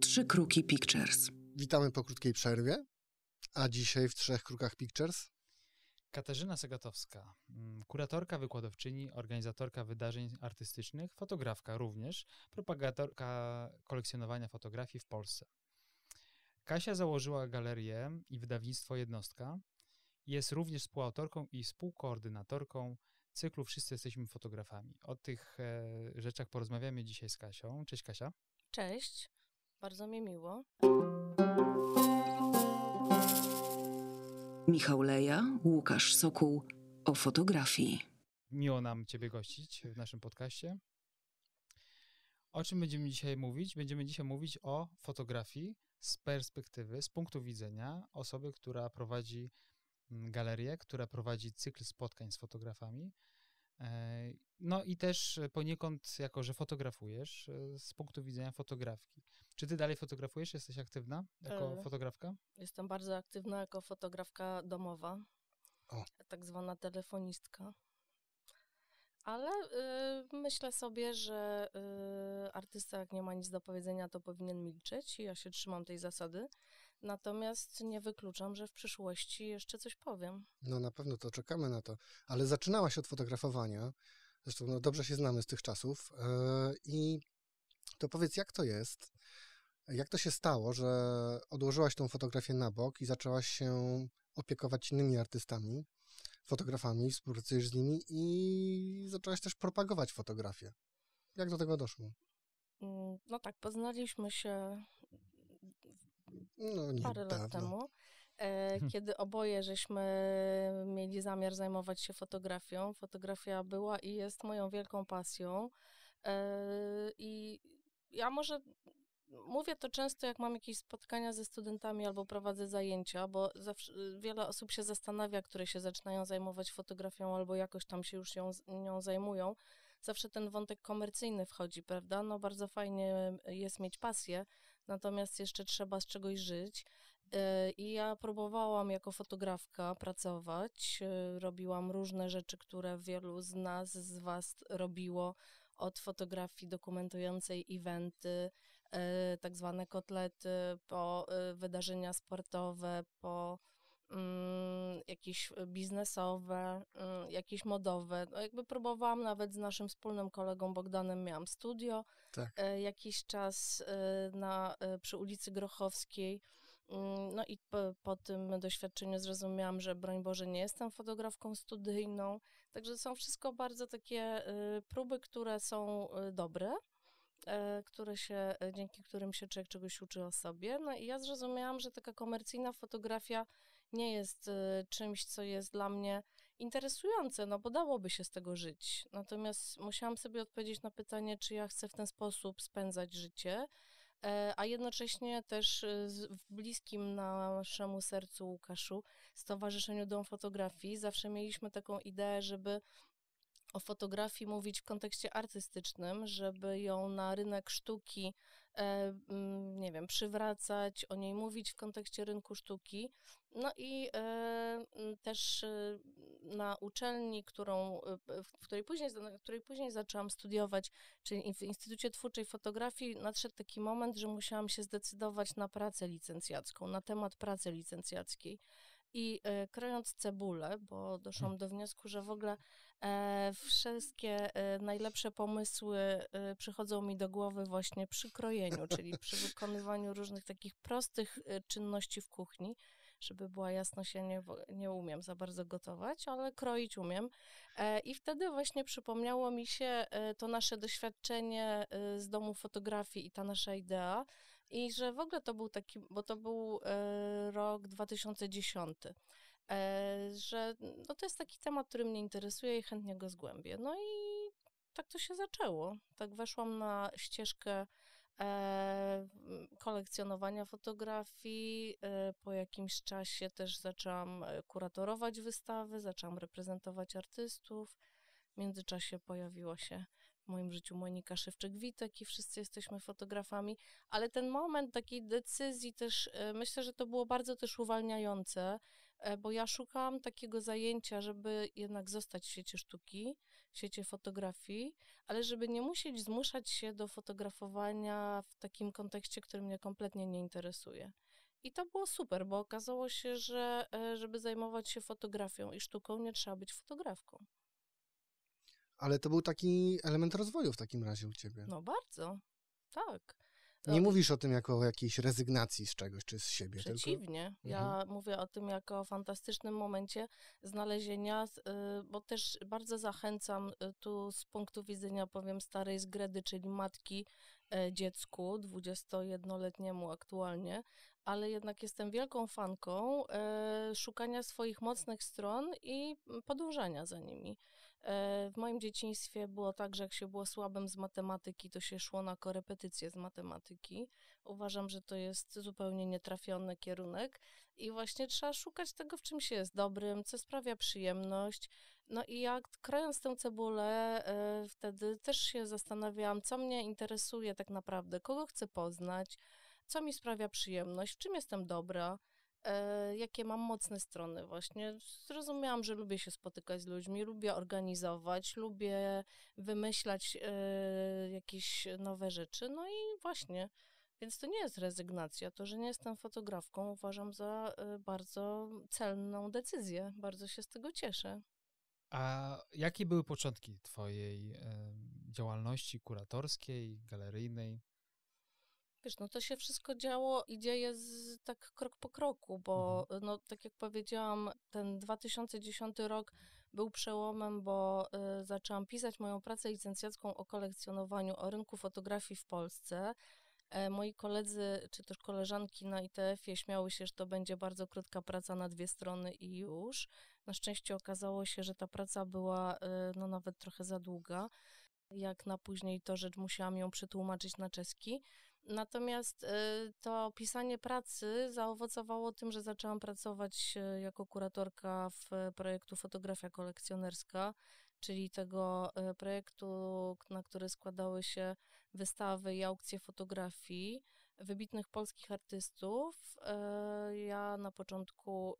Trzy Kruki Pictures. Witamy po krótkiej przerwie, a dzisiaj w Trzech Krukach Pictures Katarzyna Segatowska, mm, kuratorka, wykładowczyni, organizatorka wydarzeń artystycznych, fotografka również, propagatorka kolekcjonowania fotografii w Polsce. Kasia założyła galerię i wydawnictwo Jednostka. Jest również współautorką i współkoordynatorką cyklu Wszyscy jesteśmy fotografami. O tych e, rzeczach porozmawiamy dzisiaj z Kasią. Cześć Kasia. Cześć, bardzo mi miło. Michał Leja, Łukasz Sokół o fotografii. Miło nam Ciebie gościć w naszym podcaście. O czym będziemy dzisiaj mówić? Będziemy dzisiaj mówić o fotografii, z perspektywy, z punktu widzenia osoby, która prowadzi mm, galerię, która prowadzi cykl spotkań z fotografami. E, no i też poniekąd, jako że fotografujesz, e, z punktu widzenia fotografki. Czy ty dalej fotografujesz? Jesteś aktywna jako e, fotografka? Jestem bardzo aktywna jako fotografka domowa, o. tak zwana telefonistka ale y, myślę sobie, że y, artysta, jak nie ma nic do powiedzenia, to powinien milczeć i ja się trzymam tej zasady. Natomiast nie wykluczam, że w przyszłości jeszcze coś powiem. No na pewno to czekamy na to. Ale zaczynałaś od fotografowania. Zresztą no, dobrze się znamy z tych czasów. Yy, I to powiedz, jak to jest? Jak to się stało, że odłożyłaś tą fotografię na bok i zaczęłaś się opiekować innymi artystami? fotografami, współpracujesz z nimi i zaczęłaś też propagować fotografię. Jak do tego doszło? Mm, no tak, poznaliśmy się no, parę dawno. lat temu, e, mhm. kiedy oboje żeśmy mieli zamiar zajmować się fotografią. Fotografia była i jest moją wielką pasją. E, I ja może Mówię to często, jak mam jakieś spotkania ze studentami albo prowadzę zajęcia, bo zawsze, y, wiele osób się zastanawia, które się zaczynają zajmować fotografią albo jakoś tam się już ją, nią zajmują. Zawsze ten wątek komercyjny wchodzi, prawda? No bardzo fajnie y, jest mieć pasję, natomiast jeszcze trzeba z czegoś żyć. Y, I ja próbowałam jako fotografka pracować. Robiłam różne rzeczy, które wielu z nas, z Was robiło, od fotografii dokumentującej eventy, Y, tak zwane kotlety, po y, wydarzenia sportowe, po mm, jakieś y, biznesowe, mm, jakieś modowe. No jakby próbowałam nawet z naszym wspólnym kolegą Bogdanem, miałam studio tak. jakiś czas na, przy ulicy Grochowskiej. Mm, no i po, po, tym doświadczeniu zrozumiałam, że broń Boże nie jestem fotografką studyjną. Także są wszystko bardzo takie próby, które są dobre. E, które się, e, dzięki którym się człowiek czegoś uczy o sobie. No i ja zrozumiałam, że taka komercyjna fotografia nie jest e, czymś, co jest dla mnie interesujące, no bo dałoby się z tego żyć. Natomiast musiałam sobie odpowiedzieć na pytanie, czy ja chcę w ten sposób spędzać życie, a jednocześnie też w bliskim naszemu sercu Łukaszu Stowarzyszeniu Dom Fotografii zawsze mieliśmy taką ideę, żeby o fotografii mówić w kontekście artystycznym, żeby ją na rynek sztuki, e, mm, nie wiem, przywracać, o niej mówić w kontekście rynku sztuki. No i e, mm, też e, na uczelni, którą, w, której później, w której później zaczęłam studiować, czyli w Instytucie Twórczej Fotografii, nadszedł taki moment, że musiałam się zdecydować na pracę licencjacką, na temat pracy licencjackiej. I krojąc cebulę, bo doszłam mhm. do wniosku, że w ogóle E, wszystkie e, najlepsze pomysły e, przychodzą mi do głowy właśnie przy krojeniu, czyli przy wykonywaniu różnych takich prostych czynności w kuchni. Żeby była jasność, ja nie, nie umiem za bardzo gotować, ale kroić umiem. I wtedy właśnie przypomniało mi się to nasze doświadczenie z domu fotografii i ta nasza idea. I że w ogóle to był taki, bo to był rok 2010. E, że no to jest taki temat, który mnie interesuje i chętnie go zgłębię. No i tak to się zaczęło. Tak weszłam na ścieżkę e, kolekcjonowania fotografii. E, po jakimś czasie też zaczęłam kuratorować wystawy, zaczęłam reprezentować artystów. W międzyczasie pojawiła się w moim życiu Monika Szewczyk-Witek i wszyscy jesteśmy fotografami, ale ten moment takiej decyzji też, myślę, że to było bardzo też uwalniające E, bo ja szukam takiego zajęcia, żeby jednak zostać w świecie sztuki, w świecie fotografii, ale żeby nie musieć zmuszać się do fotografowania w takim kontekście, który mnie kompletnie nie interesuje. I to było super, bo okazało się, że e, żeby zajmować się fotografią i sztuką, nie trzeba być fotografką. Ale to był taki element rozwoju w takim razie u ciebie. No bardzo, tak. Nie mówisz o tym jako o jakiejś rezygnacji z czegoś czy z siebie. Przeciwnie. Tylko... Ja mhm. mówię o tym jako o fantastycznym momencie znalezienia, y, bo też bardzo zachęcam y, tu z punktu widzenia, powiem, starej zgredy, czyli matki e, dziecku, 21-letniemu aktualnie, ale jednak jestem wielką fanką e, szukania swoich mocnych stron i podążania za nimi. E, w moim dzieciństwie było tak, że jak się było słabym z matematyki, to się szło na korepetycje z matematyki. Uważam, że to jest zupełnie nietrafiony kierunek i właśnie trzeba szukać tego, w czym się jest dobrym, co sprawia przyjemność. No i jak krojąc tę cebulę, e, wtedy też się zastanawiałam, co mnie interesuje tak naprawdę, kogo chcę poznać, co mi sprawia przyjemność, w czym jestem dobra. E, jakie mam mocne strony właśnie. Zrozumiałam, że lubię się spotykać z ludźmi, lubię organizować, lubię wymyślać e, jakieś nowe rzeczy, no i właśnie. Więc to nie jest rezygnacja. To, że nie jestem fotografką, uważam za e, bardzo celną decyzję. Bardzo się z tego cieszę. A jakie były początki Twojej y, działalności kuratorskiej, galeryjnej? Wiesz, no to się wszystko działo i dzieje z, tak krok po kroku, bo mhm. no, tak jak powiedziałam, ten 2010 rok był przełomem, bo y, zaczęłam pisać moją pracę licencjacką o kolekcjonowaniu, o rynku fotografii w Polsce. E, moi koledzy czy też koleżanki na ITF-ie śmiały się, że to będzie bardzo krótka praca na dwie strony i już. Na szczęście okazało się, że ta praca była y, no, nawet trochę za długa jak na później to rzecz musiałam ją przetłumaczyć na czeski. Natomiast y, to pisanie pracy zaowocowało tym, że zaczęłam pracować y, jako kuratorka w y, projektu Fotografia Kolekcjonerska, czyli tego projektu, na który składały się wystawy i aukcje fotografii wybitnych polskich artystów. Ja na początku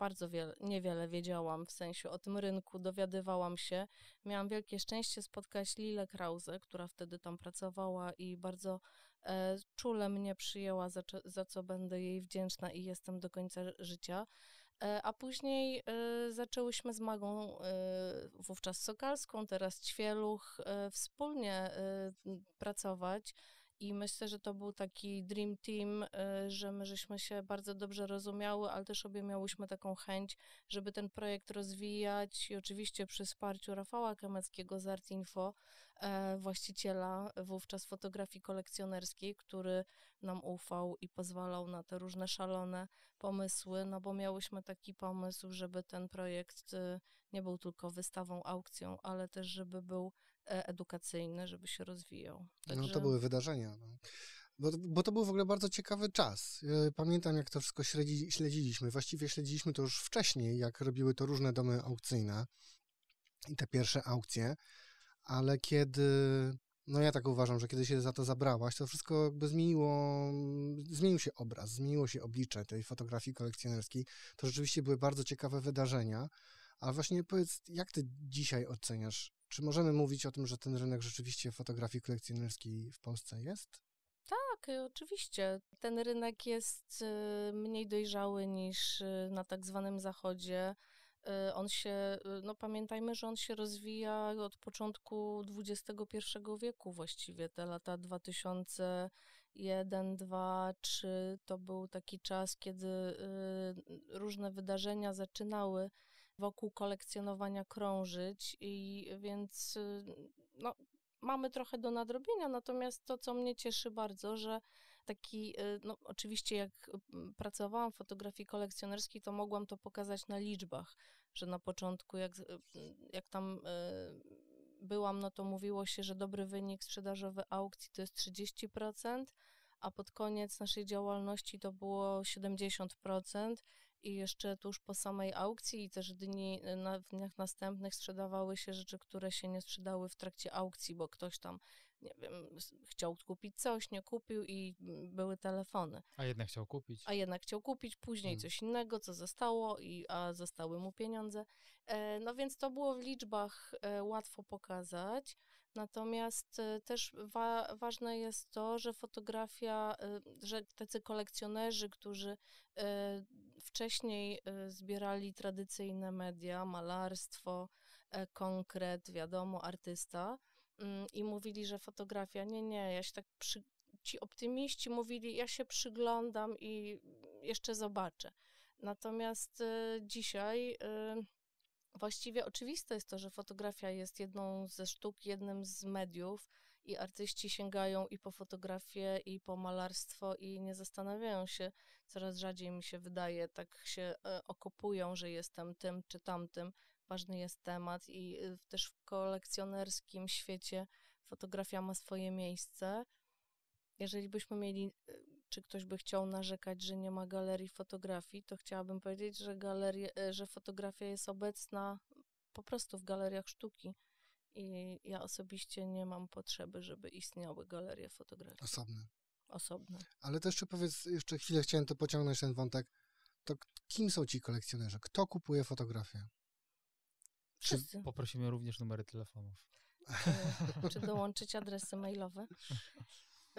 bardzo wiele, niewiele wiedziałam w sensie o tym rynku, dowiadywałam się. Miałam wielkie szczęście spotkać Lilę Krause, która wtedy tam pracowała i bardzo e, czule mnie przyjęła, za, za co będę jej wdzięczna i jestem do końca życia. E, a później e, zaczęłyśmy z Magą e, wówczas Sokalską, teraz Ćwieluch, wspólnie pracować. I myślę, że to był taki dream team, e, że my żeśmy się bardzo dobrze rozumiały, ale też obie miałyśmy taką chęć, żeby ten projekt rozwijać i oczywiście przy wsparciu Rafała Kameckiego z Art Info, e, właściciela wówczas fotografii kolekcjonerskiej, który nam ufał i pozwalał na te różne szalone pomysły, no bo miałyśmy taki pomysł, żeby ten projekt e, nie był tylko wystawą, aukcją, ale też żeby był E, edukacyjny, żeby się rozwijał. Także... No to były wydarzenia. No. Bo, bo, to był w ogóle bardzo ciekawy czas. E, pamiętam, jak to wszystko śledzi, śledziliśmy. Właściwie śledziliśmy to już wcześniej, jak robiły to różne domy aukcyjne i te pierwsze aukcje, ale kiedy no ja tak uważam, że kiedy się za to zabrałaś, to wszystko jakby zmieniło, zmienił się obraz, zmieniło się oblicze tej fotografii kolekcjonerskiej. To rzeczywiście były bardzo ciekawe wydarzenia. A właśnie powiedz, jak ty dzisiaj oceniasz czy możemy mówić o tym, że ten rynek rzeczywiście fotografii kolekcjonerskiej w Polsce jest? Tak, y, oczywiście. Ten rynek jest y, mniej dojrzały niż y, na tak zwanym zachodzie. On się, no pamiętajmy, że on się rozwija od początku XXI wieku właściwie. Te lata 2001, 2, 3 to był taki czas, kiedy różne wydarzenia zaczynały wokół kolekcjonowania krążyć i więc y, no, mamy trochę do nadrobienia, natomiast to, co mnie cieszy bardzo, że taki, y, no oczywiście jak y, pracowałam w fotografii kolekcjonerskiej, to mogłam to pokazać na liczbach, że na początku jak, jak tam byłam, no to mówiło się, że dobry wynik sprzedażowy aukcji to jest 30%, a pod koniec naszej działalności to było 70%, i jeszcze tuż po samej aukcji i też dni y, na, w dniach następnych sprzedawały się rzeczy, które się nie sprzedały w trakcie aukcji, bo ktoś tam, nie wiem, chciał kupić coś, nie kupił i mm, były telefony. A jednak chciał kupić. A jednak chciał kupić, później hmm. coś innego, co zostało, i, a zostały mu pieniądze. E, no więc to było w liczbach e, łatwo pokazać, natomiast e, też wa ważne jest to, że fotografia, e, że tacy kolekcjonerzy, którzy e, Wcześniej y, zbierali tradycyjne media, malarstwo, e, konkret, wiadomo, artysta mm, i mówili, że fotografia, nie, nie, ja się tak przy, ci optymiści mówili, ja się przyglądam i mm, jeszcze zobaczę. Natomiast y, dzisiaj y, właściwie oczywiste jest to, że fotografia jest jedną ze sztuk, jednym z mediów, i artyści sięgają i po fotografię, i po malarstwo, i nie zastanawiają się, coraz rzadziej mi się wydaje, tak się e, okopują, że jestem tym czy tamtym. Ważny jest temat, i e, też w kolekcjonerskim świecie fotografia ma swoje miejsce jeżeli byśmy mieli, e, czy ktoś by chciał narzekać, że nie ma galerii fotografii, to chciałabym powiedzieć, że, galerie, że fotografia jest obecna po prostu w galeriach sztuki. I ja osobiście nie mam potrzeby, żeby istniały galerie fotografii. Osobne. Osobne. Ale też jeszcze powiedz, jeszcze chwilę chciałem to pociągnąć ten wątek. To kim są ci kolekcjonerzy? Kto kupuje fotografię? Wszyscy. Czy poprosimy również numery telefonów. Tak. Czy, czy dołączyć adresy mailowe?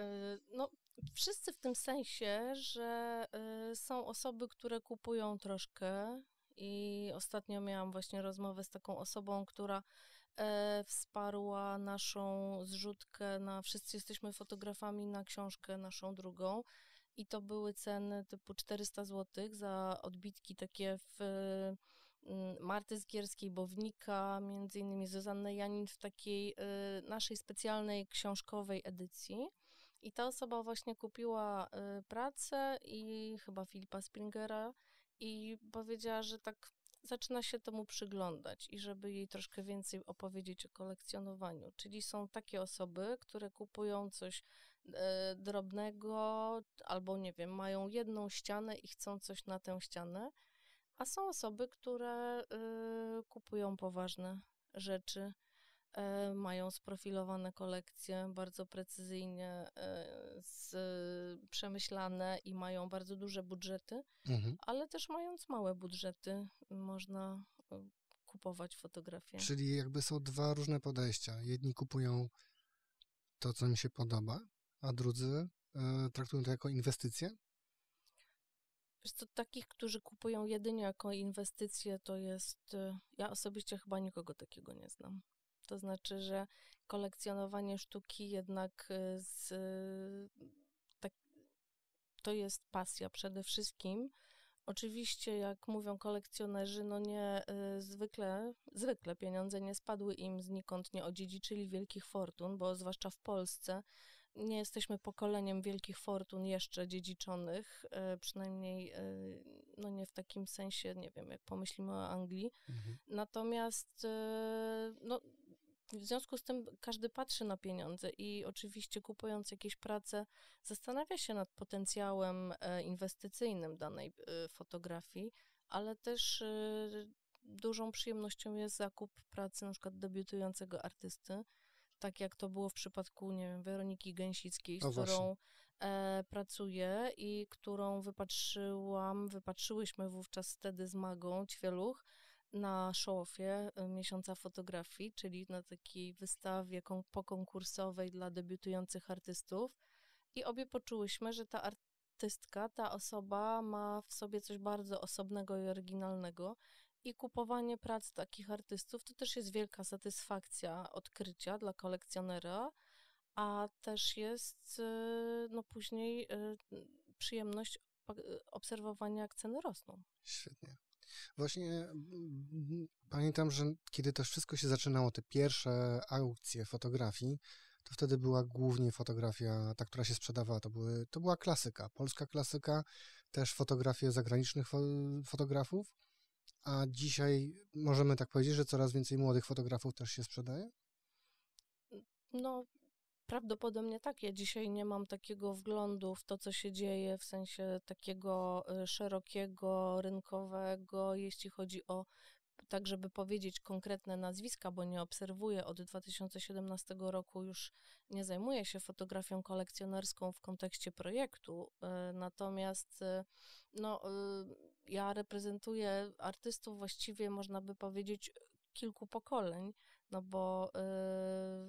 Y, no, wszyscy w tym sensie, że y, są osoby, które kupują troszkę, i ostatnio miałam właśnie rozmowę z taką osobą, która e, wsparła naszą zrzutkę na Wszyscy jesteśmy fotografami na książkę naszą drugą. I to były ceny typu 400 zł za odbitki takie w e, Marty Zgierskiej, Bownika, między innymi Zuzanny Janin w takiej y, naszej specjalnej książkowej edycji. I ta osoba właśnie kupiła y, pracę i chyba Filipa Springera i powiedziała, że tak zaczyna się temu przyglądać i żeby jej troszkę więcej opowiedzieć o kolekcjonowaniu. Czyli są takie osoby, które kupują coś e, drobnego albo nie wiem, mają jedną ścianę i chcą coś na tę ścianę, a są osoby, które e, kupują poważne rzeczy E, mają sprofilowane kolekcje, bardzo precyzyjnie e, z, przemyślane i mają bardzo duże budżety, mhm. ale też mając małe budżety można e, kupować fotografie. Czyli jakby są dwa różne podejścia. Jedni kupują to, co im się podoba, a drudzy traktują to jako inwestycję? Wiesz co, takich, którzy kupują jedynie jako inwestycje, to jest. Ja osobiście chyba nikogo takiego nie znam. To znaczy, że kolekcjonowanie sztuki jednak y, z, tak, to jest pasja przede wszystkim. Oczywiście, jak mówią kolekcjonerzy, no nie y, zwykle, zwykle pieniądze nie spadły im znikąd, nie odziedziczyli wielkich fortun, bo zwłaszcza w Polsce nie jesteśmy pokoleniem wielkich fortun jeszcze dziedziczonych, y, przynajmniej no nie w takim sensie, nie wiem, jak pomyślimy o Anglii. Mhm. Natomiast no, w związku z tym każdy patrzy na pieniądze i oczywiście kupując jakieś prace, zastanawia się nad potencjałem e, inwestycyjnym danej e, fotografii, ale też e, dużą przyjemnością jest zakup pracy na przykład debiutującego artysty, tak jak to było w przypadku, nie wiem, Weroniki Gęsickiej, z no którą e, pracuję i którą wypatrzyłam, wypatrzyłyśmy wówczas wtedy z Magą Ćwieluch na show y, Miesiąca Fotografii, czyli na takiej wystawie pokonkursowej dla debiutujących artystów i obie poczułyśmy, że ta artystka, ta osoba ma w sobie coś bardzo osobnego i oryginalnego i kupowanie prac takich artystów to też jest wielka satysfakcja odkrycia dla kolekcjonera, a też jest y, no później y, przyjemność obserwowania, jak ceny rosną. Świetnie. Właśnie mm, pamiętam, że kiedy to wszystko się zaczynało, te pierwsze aukcje fotografii, to wtedy była głównie fotografia, ta, która się sprzedawała. To, były, to była klasyka, polska klasyka, też fotografie zagranicznych fotografów. A dzisiaj możemy tak powiedzieć, że coraz więcej młodych fotografów też się sprzedaje? No, Prawdopodobnie tak. Ja dzisiaj nie mam takiego wglądu w to, co się dzieje, w sensie takiego y, szerokiego, rynkowego, jeśli chodzi o tak, żeby powiedzieć konkretne nazwiska, bo nie obserwuję od 2017 roku, już nie zajmuję się fotografią kolekcjonerską w kontekście projektu. Y, natomiast y, no, ja reprezentuję artystów właściwie, można by powiedzieć, kilku pokoleń, no bo,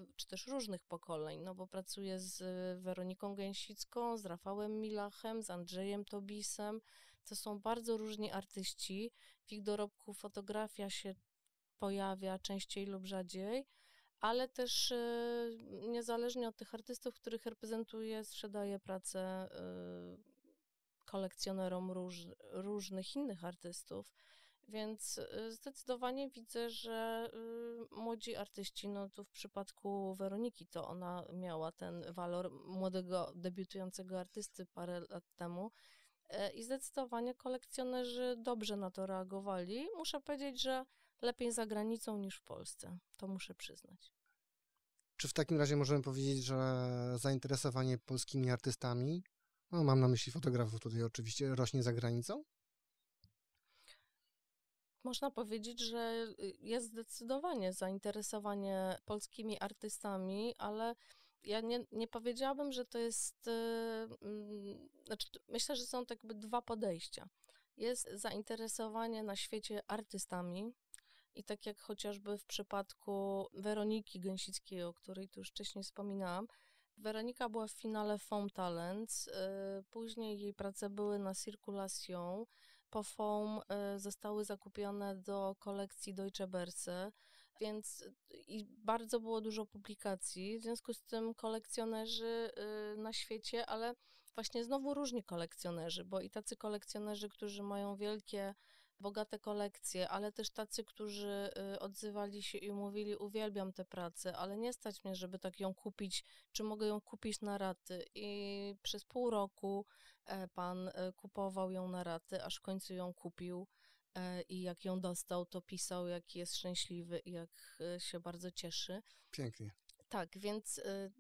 y, czy też różnych pokoleń, no bo pracuję z y, Weroniką Gęsicką, z Rafałem Milachem, z Andrzejem Tobisem. To są bardzo różni artyści. W ich dorobku fotografia się pojawia częściej lub rzadziej, ale też y, niezależnie od tych artystów, których reprezentuję, sprzedaję pracę kolekcjonerom róż, różnych innych artystów. Więc y, zdecydowanie widzę, że y, młodzi artyści, no tu w przypadku Weroniki, to ona miała ten walor młodego, debiutującego artysty parę lat temu. E, I zdecydowanie kolekcjonerzy dobrze na to reagowali. Muszę powiedzieć, że lepiej za granicą niż w Polsce. To muszę przyznać. Czy w takim razie możemy powiedzieć, że zainteresowanie polskimi artystami, no mam na myśli fotografów tutaj oczywiście, rośnie za granicą? Można powiedzieć, że y, jest zdecydowanie zainteresowanie polskimi artystami, ale ja nie, nie powiedziałabym, że to jest. Yy, znaczy, myślę, że są tak jakby dwa podejścia. Jest zainteresowanie na świecie artystami, i tak jak chociażby w przypadku Weroniki Gęsickiej, o której tu już wcześniej wspominałam, Weronika była w finale Foam Talents, y, później jej prace były na Circulation, po Foam y, zostały zakupione do kolekcji Deutsche Börse, więc y, i bardzo było dużo publikacji, w związku z tym kolekcjonerzy y, na świecie, ale właśnie znowu różni kolekcjonerzy, bo i tacy kolekcjonerzy, którzy mają wielkie bogate kolekcje, ale też tacy, którzy y, odzywali się i mówili: Uwielbiam tę pracę, ale nie stać mnie, żeby tak ją kupić. Czy mogę ją kupić na raty? I przez pół roku e, pan e, kupował ją na raty, aż w końcu ją kupił. E, I jak ją dostał, to pisał, jaki jest szczęśliwy i jak się bardzo cieszy. Pięknie. Tak, więc y,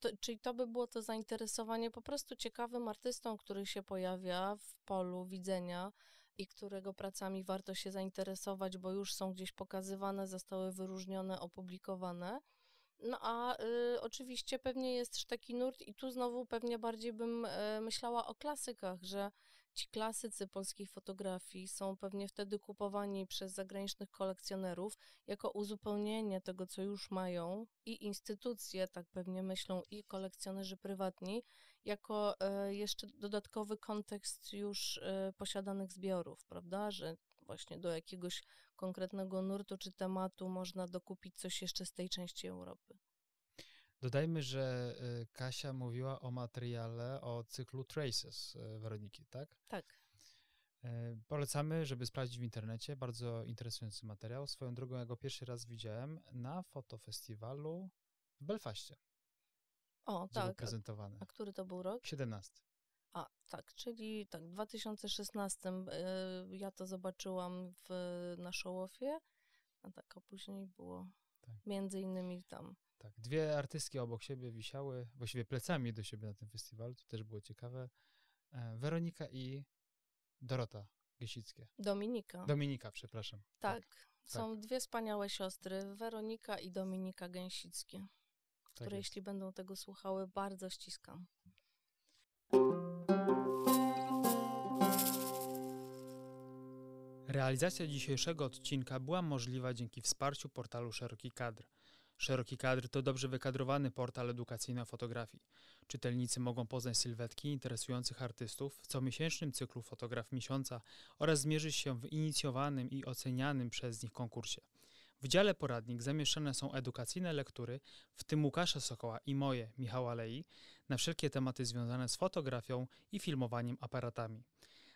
to, czyli to by było to zainteresowanie po prostu ciekawym artystą, który się pojawia w polu widzenia i którego pracami warto się zainteresować, bo już są gdzieś pokazywane, zostały wyróżnione, opublikowane. No a y, oczywiście pewnie jest też taki nurt, i tu znowu pewnie bardziej bym y, myślała o klasykach, że ci klasycy polskiej fotografii są pewnie wtedy kupowani przez zagranicznych kolekcjonerów jako uzupełnienie tego, co już mają i instytucje, tak pewnie myślą, i kolekcjonerzy prywatni, jako e, jeszcze dodatkowy kontekst już e, posiadanych zbiorów, prawda? Że właśnie do jakiegoś konkretnego nurtu czy tematu można dokupić coś jeszcze z tej części Europy. Dodajmy, że y, Kasia mówiła o materiale o cyklu Traces y, Weroniki, tak? Tak. E, polecamy, żeby sprawdzić w internecie. Bardzo interesujący materiał. Swoją drogą ja go pierwszy raz widziałem na fotofestiwalu w Belfaście. O, tak. prezentowane. A, a który to był rok? 17. A, tak, czyli tak, w 2016 y, ja to zobaczyłam w, na Szołofie, a tak, a później było tak. między innymi tam. Tak, dwie artystki obok siebie wisiały, właściwie plecami do siebie na tym festiwalu, to też było ciekawe. E, Weronika i Dorota Giesickie. Dominika. Dominika, przepraszam. Tak, tak. są tak. dwie wspaniałe siostry, Weronika i Dominika Gęsickie które tak jeśli będą tego słuchały, bardzo ściskam. Realizacja dzisiejszego odcinka była możliwa dzięki wsparciu portalu Szeroki Kadr. Szeroki Kadr to dobrze wykadrowany portal edukacyjny o fotografii Czytelnicy mogą poznać sylwetki interesujących artystów w comiesięcznym cyklu Fotograf Miesiąca oraz zmierzyć się w inicjowanym i ocenianym przez nich konkursie. W dziale poradnik zamieszczane są edukacyjne lektury, w tym Łukasza Sokoła i moje, Michała Lei, na wszelkie tematy związane z fotografią i filmowaniem aparatami.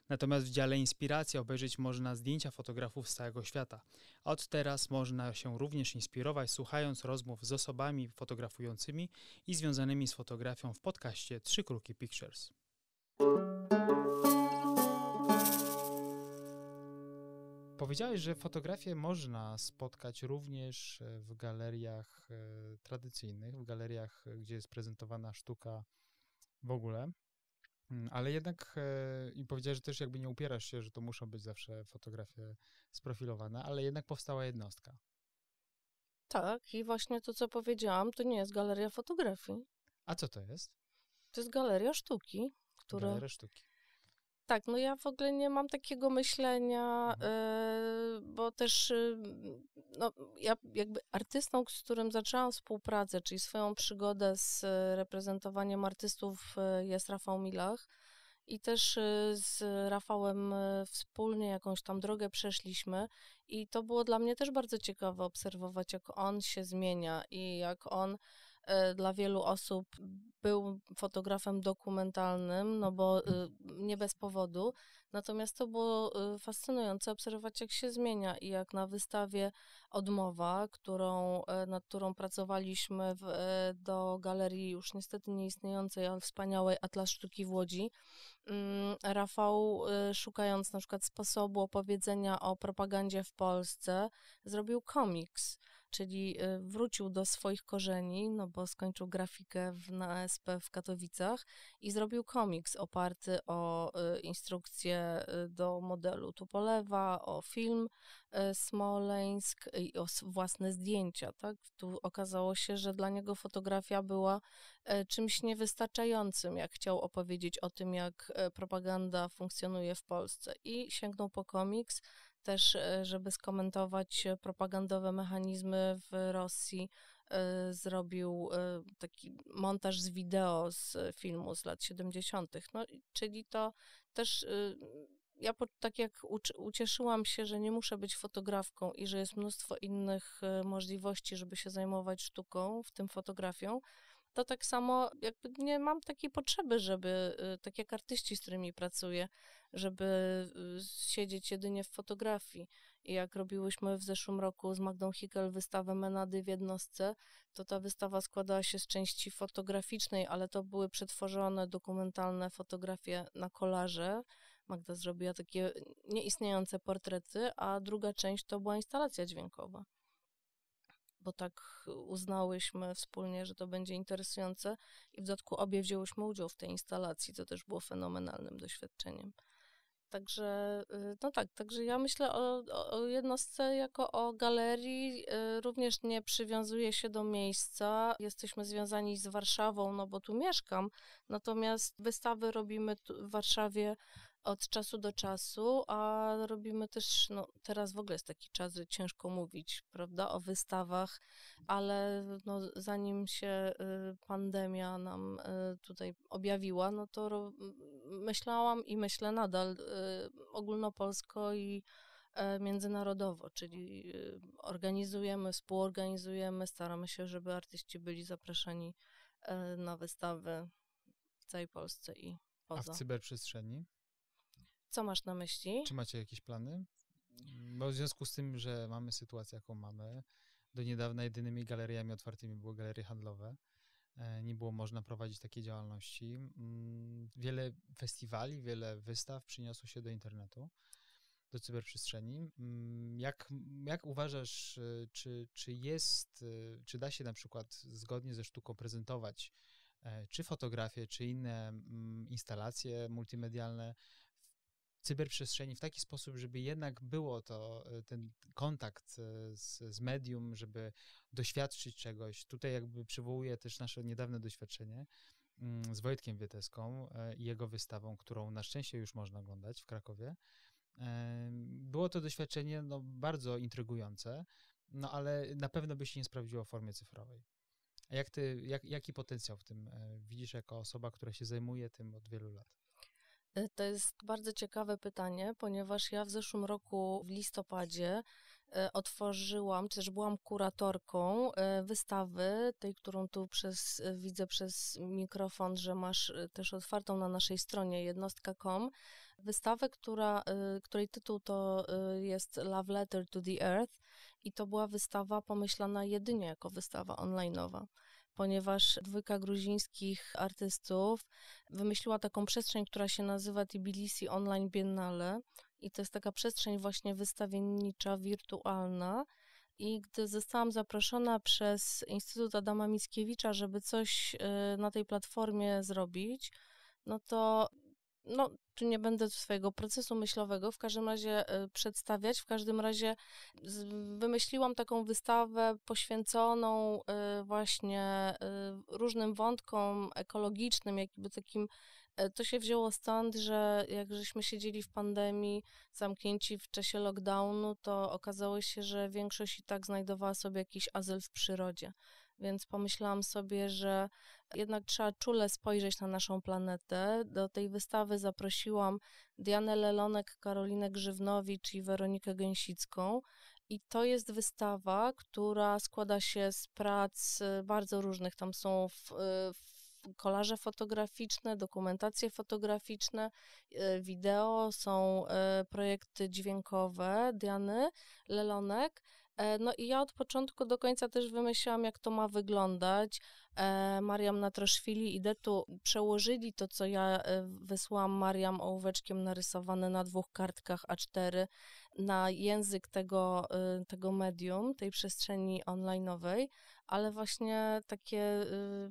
Natomiast w dziale inspiracja obejrzeć można zdjęcia fotografów z całego świata. Od teraz można się również inspirować słuchając rozmów z osobami fotografującymi i związanymi z fotografią w podcaście Trzy Kruki Pictures. Powiedziałeś, że fotografie można spotkać również e, w galeriach e, tradycyjnych, w galeriach, e, gdzie jest prezentowana sztuka w ogóle. Mm, ale jednak i powiedziałeś, że też jakby nie upierasz się, że to muszą być zawsze fotografie sprofilowane, ale jednak powstała jednostka. Tak, i właśnie to, co powiedziałam, to nie jest galeria fotografii. A co to jest? To jest galeria sztuki, która. Galeria sztuki. Tak, no ja w ogóle nie mam takiego myślenia, mhm. e, bo też y, no, ja jakby artystą, z którym zaczęłam współpracę, czyli swoją przygodę z e, reprezentowaniem artystów e, jest Rafał Milach. I też z Rafałem wspólnie jakąś tam drogę przeszliśmy, i to było dla mnie też bardzo ciekawe obserwować, jak on się zmienia i jak on E, dla wielu osób był fotografem dokumentalnym, no bo y, mhm. nie bez powodu. Natomiast to było y, fascynujące obserwować, jak się zmienia i jak na wystawie Odmowa, którą, e, nad którą pracowaliśmy w, e, do galerii już niestety nieistniejącej, ale wspaniałej Atlas Sztuki w Łodzi, mm, Rafał, y, szukając na przykład sposobu opowiedzenia o propagandzie w Polsce, zrobił komiks czyli y, wrócił do swoich korzeni, no bo skończył grafikę w, na ASP w Katowicach i zrobił komiks oparty o y, instrukcje y, do modelu Tupolewa, o film Smoleńsk i o własne zdjęcia, tak? Tu okazało się, że dla niego fotografia była e, czymś niewystarczającym, jak chciał opowiedzieć o tym, jak e, propaganda funkcjonuje w Polsce i sięgnął po komiks, też, e, żeby skomentować e, propagandowe mechanizmy w Rosji, e, zrobił taki montaż z wideo z filmu z lat 70. No, czyli to też y, ja po, tak jak ucieszyłam się, że nie muszę być fotografką i że jest mnóstwo innych możliwości, żeby się zajmować sztuką, w tym fotografią, to tak samo jakby nie mam takiej potrzeby, żeby, tak jak artyści, z którymi pracuję, żeby y, siedzieć jedynie w fotografii. I jak robiłyśmy w zeszłym roku z Magdą Hickel wystawę Menady w jednostce, to ta wystawa składała się z części fotograficznej, ale to były przetworzone dokumentalne fotografie na kolarze. Magda zrobiła takie nieistniejące portrety, a druga część to była instalacja dźwiękowa bo tak uznałyśmy wspólnie, że to będzie interesujące i w dodatku obie wzięłyśmy udział w tej instalacji, co też było fenomenalnym doświadczeniem. Także, y, no tak, także ja myślę o, o jednostce jako o galerii. Y, również nie przywiązuję się do miejsca. Jesteśmy związani z Warszawą, no bo tu mieszkam. Natomiast wystawy robimy w Warszawie od czasu do czasu, a robimy też, no teraz w ogóle jest taki czas, że ciężko mówić, prawda, o wystawach, ale no, zanim się y, pandemia nam y, tutaj objawiła, no to ro- myślałam i myślę nadal y, ogólnopolsko i e, międzynarodowo, czyli organizujemy, współorganizujemy, staramy się, żeby artyści byli zapraszani e, na wystawy w całej Polsce i poza. A w cyberprzestrzeni? Co masz na myśli? Czy macie jakieś plany? Mm, bo w związku z tym, że mamy sytuację, jaką mamy, do niedawna jedynymi galeriami otwartymi były galerie handlowe. E, nie było można prowadzić takiej działalności. Mm, wiele festiwali, wiele wystaw przyniosło się do internetu, do cyberprzestrzeni. Mm, jak, jak uważasz, e, czy, czy jest, e, czy da się na przykład zgodnie ze sztuką prezentować czy fotografie, czy inne instalacje multimedialne cyberprzestrzeni w taki sposób, żeby jednak było to e, ten kontakt e, z, z medium, żeby doświadczyć czegoś. Tutaj jakby przywołuję też nasze niedawne doświadczenie mm, z Wojtkiem Wieteską e, i jego wystawą, którą na szczęście już można oglądać w Krakowie. Było to doświadczenie no, bardzo intrygujące, no ale na pewno by się nie sprawdziło w formie cyfrowej. jak ty, jak, jaki potencjał w tym widzisz jako osoba, która się zajmuje tym od wielu lat? Y, to jest bardzo ciekawe pytanie, ponieważ ja w zeszłym roku w listopadzie y, otworzyłam, czy też byłam kuratorką y, wystawy, tej, którą tu przez, widzę przez mikrofon, że masz też otwartą na naszej stronie jednostka.com. Wystawę, która, której tytuł to jest Love Letter to the Earth i to była wystawa pomyślana jedynie jako wystawa onlineowa ponieważ dwójka gruzińskich artystów wymyśliła taką przestrzeń, która się nazywa Tbilisi Online Biennale i to jest taka przestrzeń właśnie wystawiennicza, wirtualna. I gdy zostałam zaproszona przez Instytut Adama Mickiewicza, żeby coś y, na tej platformie zrobić, no to no, tu nie będę swojego procesu myślowego w każdym razie e, przedstawiać. W każdym razie wymyśliłam taką wystawę poświęconą e, właśnie e, różnym wątkom ekologicznym, jakby takim. To się wzięło stąd, że jak żeśmy siedzieli w pandemii, zamknięci w czasie lockdownu, to okazało się, że większość i tak znajdowała sobie jakiś azyl w przyrodzie. Więc pomyślałam sobie, że jednak trzeba czule spojrzeć na naszą planetę. Do tej wystawy zaprosiłam Dianę Lelonek, Karolinę Grzywnowicz i Weronikę Gęsicką. I to jest wystawa, która składa się z prac y, bardzo różnych. Tam są w, w y, kolaże fotograficzne, dokumentacje fotograficzne, y, wideo, są projekty dźwiękowe Diany Lelonek E, no i ja od początku do końca też wymyślałam, jak to ma wyglądać. E, Mariam na troszwili i Detu przełożyli to, co ja e, wysłałam Mariam ołóweczkiem narysowane na dwóch kartkach A4 na język tego, tego medium, tej przestrzeni onlineowej ale właśnie takie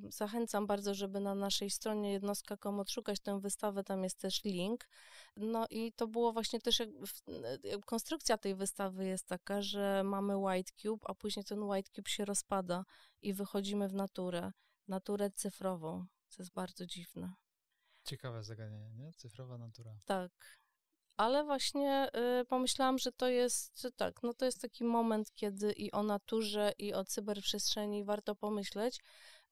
y, zachęcam bardzo, żeby na naszej stronie jednostka.com odszukać tę wystawę, tam jest też link. No i to było właśnie też, jak, y, y, konstrukcja tej wystawy jest taka, że mamy white cube, a później ten white cube się rozpada i wychodzimy w naturę, naturę cyfrową, co jest bardzo dziwne. Ciekawe zagadnienie, nie? Cyfrowa natura. Tak ale właśnie y, pomyślałam, że to jest tak, no to jest taki moment, kiedy i o naturze, i o cyberprzestrzeni warto pomyśleć.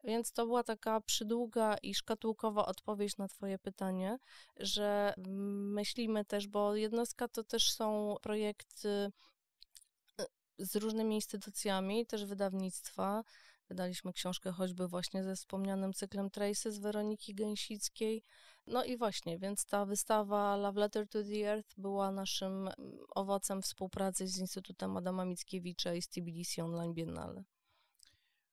Więc to była taka przydługa i szkatułkowa odpowiedź na Twoje pytanie, że myślimy też, bo jednostka to też są projekty y, z różnymi instytucjami, też wydawnictwa, Wydaliśmy książkę choćby właśnie ze wspomnianym cyklem Tracy z Weroniki Gęsickiej. No i właśnie, więc ta wystawa Love Letter to the Earth była naszym mm, owocem współpracy z Instytutem Adama Mickiewicza i z Tbilisi Online Biennale.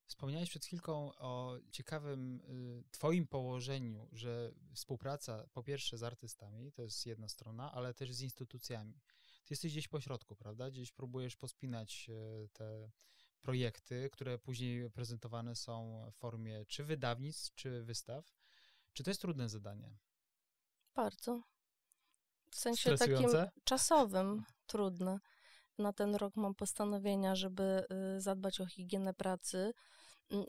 Wspomniałeś przed chwilką o ciekawym y, Twoim położeniu, że współpraca po pierwsze z artystami, to jest jedna strona, ale też z instytucjami. Ty jesteś gdzieś po środku, prawda? Gdzieś próbujesz pospinać y, te projekty, które później prezentowane są w formie czy wydawnictw, czy wystaw. Czy to jest trudne zadanie? Bardzo. W sensie takim czasowym trudne. Na ten rok mam postanowienia, żeby y, zadbać o higienę pracy.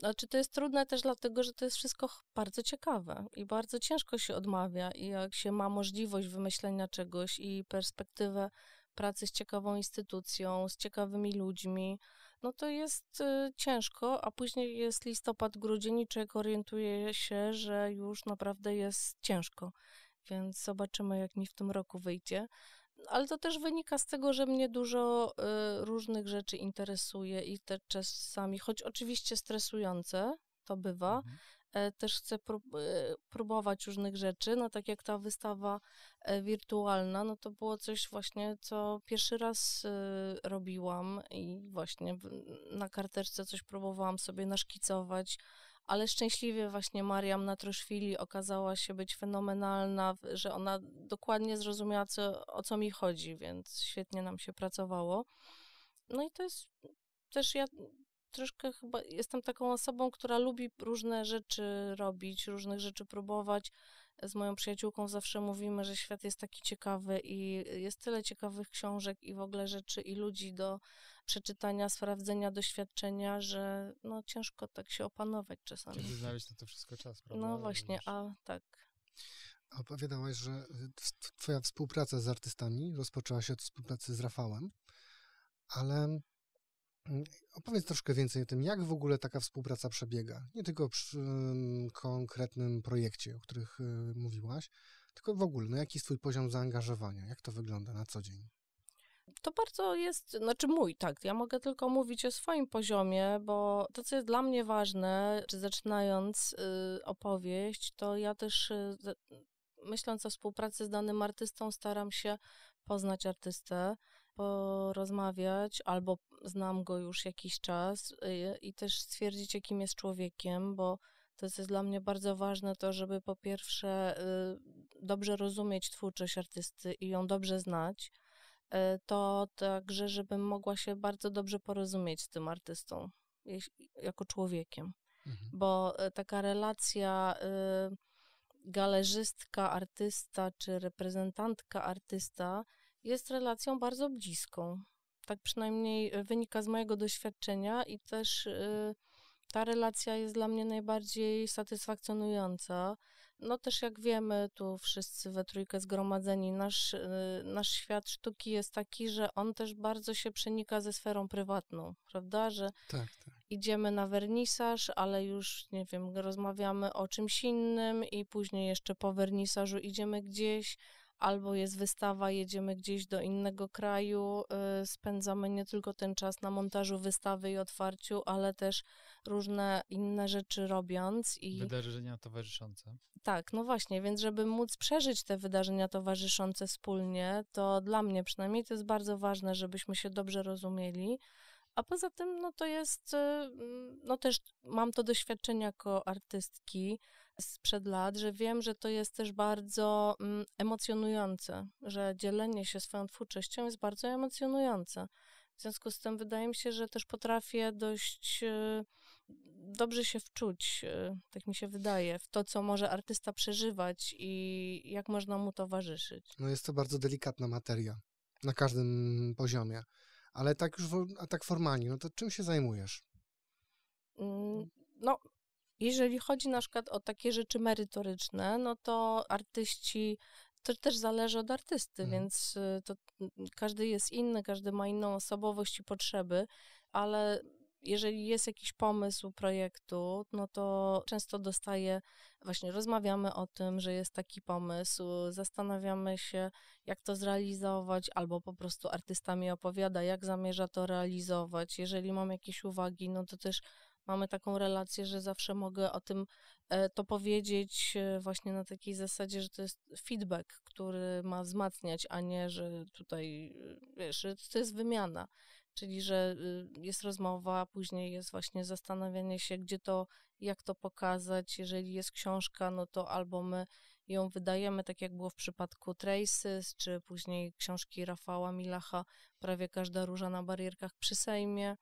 Znaczy, to jest trudne też dlatego, że to jest wszystko bardzo ciekawe i bardzo ciężko się odmawia. I jak się ma możliwość wymyślenia czegoś i perspektywę pracy z ciekawą instytucją, z ciekawymi ludźmi, no to jest y, ciężko, a później jest listopad, grudzień i człowiek orientuje się, że już naprawdę jest ciężko. Więc zobaczymy, jak mi w tym roku wyjdzie. Ale to też wynika z tego, że mnie dużo y, różnych rzeczy interesuje i te czasami, choć oczywiście stresujące, to bywa, mhm. E, też chcę e, próbować różnych rzeczy. No tak jak ta wystawa e, wirtualna, no to było coś właśnie, co pierwszy raz robiłam i właśnie na karteczce coś próbowałam sobie naszkicować. Ale szczęśliwie właśnie Mariam troszwili okazała się być fenomenalna, że ona dokładnie zrozumiała, co, o co mi chodzi, więc świetnie nam się pracowało. No i to jest też ja troszkę chyba jestem taką osobą, która lubi różne rzeczy robić, różnych rzeczy próbować. Z moją przyjaciółką zawsze mówimy, że świat jest taki ciekawy i jest tyle ciekawych książek i w ogóle rzeczy i ludzi do przeczytania, sprawdzenia, doświadczenia, że no ciężko tak się opanować czasami. Kiedy znaleźć na to wszystko czas, prawda? No właśnie, a tak. Opowiadałaś, że y, twoja współpraca z artystami rozpoczęła się od współpracy z Rafałem, ale Mm, opowiedz troszkę więcej o tym, jak w ogóle taka współpraca przebiega. Nie tylko przy mm, konkretnym projekcie, o których y, mówiłaś, tylko w ogóle, no jaki jest Twój poziom zaangażowania, jak to wygląda na co dzień? To bardzo jest, znaczy mój, tak. Ja mogę tylko mówić o swoim poziomie, bo to, co jest dla mnie ważne, czy zaczynając y, opowieść, to ja też y, myśląc o współpracy z danym artystą, staram się poznać artystę, porozmawiać, albo znam go już jakiś czas y, i też stwierdzić, jakim jest człowiekiem, bo to jest dla mnie bardzo ważne, to żeby po pierwsze y, dobrze rozumieć twórczość artysty i ją dobrze znać, y, to także, żebym mogła się bardzo dobrze porozumieć z tym artystą, jako człowiekiem. Mhm. Bo taka relacja galerzystka, artysta czy reprezentantka artysta jest relacją bardzo bliską. Tak przynajmniej e, wynika z mojego doświadczenia i też e, ta relacja jest dla mnie najbardziej satysfakcjonująca. No też jak wiemy, tu wszyscy we trójkę zgromadzeni, nasz, e, nasz świat sztuki jest taki, że on też bardzo się przenika ze sferą prywatną, prawda? Że tak, tak. idziemy na wernisaż, ale już, nie wiem, rozmawiamy o czymś innym i później jeszcze po wernisażu idziemy gdzieś albo jest wystawa, jedziemy gdzieś do innego kraju, y, spędzamy nie tylko ten czas na montażu wystawy i otwarciu, ale też różne inne rzeczy robiąc. I... Wydarzenia towarzyszące. Tak, no właśnie, więc żeby móc przeżyć te wydarzenia towarzyszące wspólnie, to dla mnie przynajmniej to jest bardzo ważne, żebyśmy się dobrze rozumieli. A poza tym, no to jest, y, mm, no też mam to doświadczenie jako artystki, sprzed lat, że wiem, że to jest też bardzo mm, emocjonujące, że dzielenie się swoją twórczością jest bardzo emocjonujące. W związku z tym wydaje mi się, że też potrafię dość y, dobrze się wczuć, y, tak mi się wydaje, w to, co może artysta przeżywać i jak można mu towarzyszyć. No jest to bardzo delikatna materia na każdym poziomie. Ale tak już, a tak formalnie, no to czym się zajmujesz? Mm, no, jeżeli chodzi na przykład o takie rzeczy merytoryczne, no to artyści to też zależy od artysty, hmm. więc y, to mm, mm, każdy jest inny, każdy ma inną osobowość i potrzeby, ale jeżeli jest jakiś pomysł projektu, no to często dostaję, właśnie rozmawiamy o tym, że jest taki pomysł, zastanawiamy się, jak to zrealizować, albo po prostu artysta mi opowiada, jak zamierza to realizować. Jeżeli mam jakieś uwagi, no to też mamy taką relację, że zawsze mogę o tym e, to powiedzieć e, właśnie na takiej zasadzie, że to jest feedback, który ma wzmacniać, a nie, że tutaj, e, wiesz, to jest wymiana, czyli że y, jest rozmowa, później jest właśnie zastanawianie się, gdzie to, jak to pokazać, jeżeli jest książka, no to albo my ją wydajemy, tak jak było w przypadku Traces, czy później książki Rafała Milacha, prawie każda róża na barierkach przy Sejmie,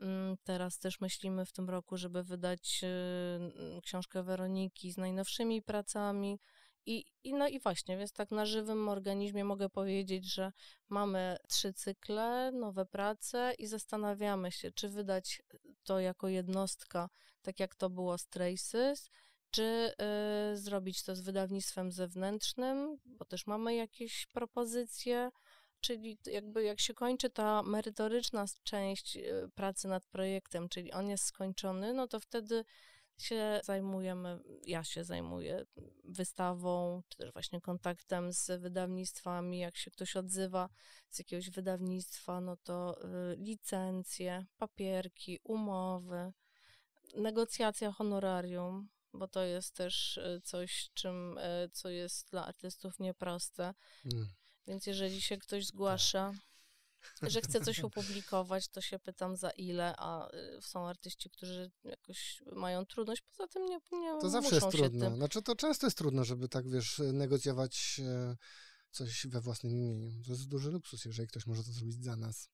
Mm, teraz też myślimy w tym roku, żeby wydać y, książkę Weroniki z najnowszymi pracami. I, I, no i właśnie, więc tak na żywym organizmie mogę powiedzieć, że mamy trzy cykle, nowe prace i zastanawiamy się, czy wydać to jako jednostka, tak jak to było z Traces, czy y, zrobić to z wydawnictwem zewnętrznym, bo też mamy jakieś propozycje, czyli jakby jak się kończy ta merytoryczna część y, pracy nad projektem, czyli on jest skończony, no to wtedy się zajmujemy, ja się zajmuję wystawą, czy też właśnie kontaktem z wydawnictwami, jak się ktoś odzywa z jakiegoś wydawnictwa, no to y, licencje, papierki, umowy, negocjacja honorarium, bo to jest też y, coś, czym, co jest dla artystów nieproste. Mm. Więc jeżeli się ktoś tak. zgłasza, że chce coś opublikować, to się pytam za ile, a y, są artyści, którzy jakoś mają trudność, poza tym nie, nie To zawsze jest trudno. Tym... Znaczy to często jest trudno, żeby tak, wiesz, negocjować e, coś we własnym imieniu. To jest duży luksus, jeżeli ktoś może to zrobić za nas.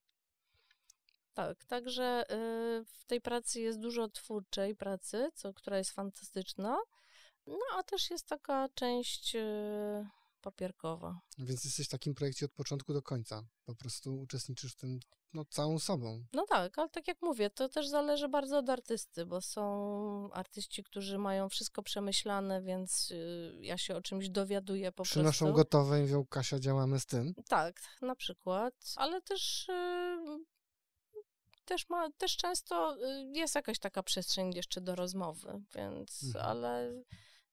Tak, także y, w tej pracy jest dużo twórczej pracy, co, która jest fantastyczna. No a też jest taka część y, papierkowo. Więc jesteś w takim projekcie od początku do końca. Po prostu uczestniczysz w tym no, całą sobą. No tak, ale tak jak mówię, to też zależy bardzo od artysty, bo są artyści, którzy mają wszystko przemyślane, więc y, ja się o czymś dowiaduję po Przynoszą prostu. Przynoszą gotowe i mówią, Kasia, działamy z tym. Tak, na przykład, ale też... Y, też, ma, też często y, jest jakaś taka przestrzeń jeszcze do rozmowy, więc, mhm. ale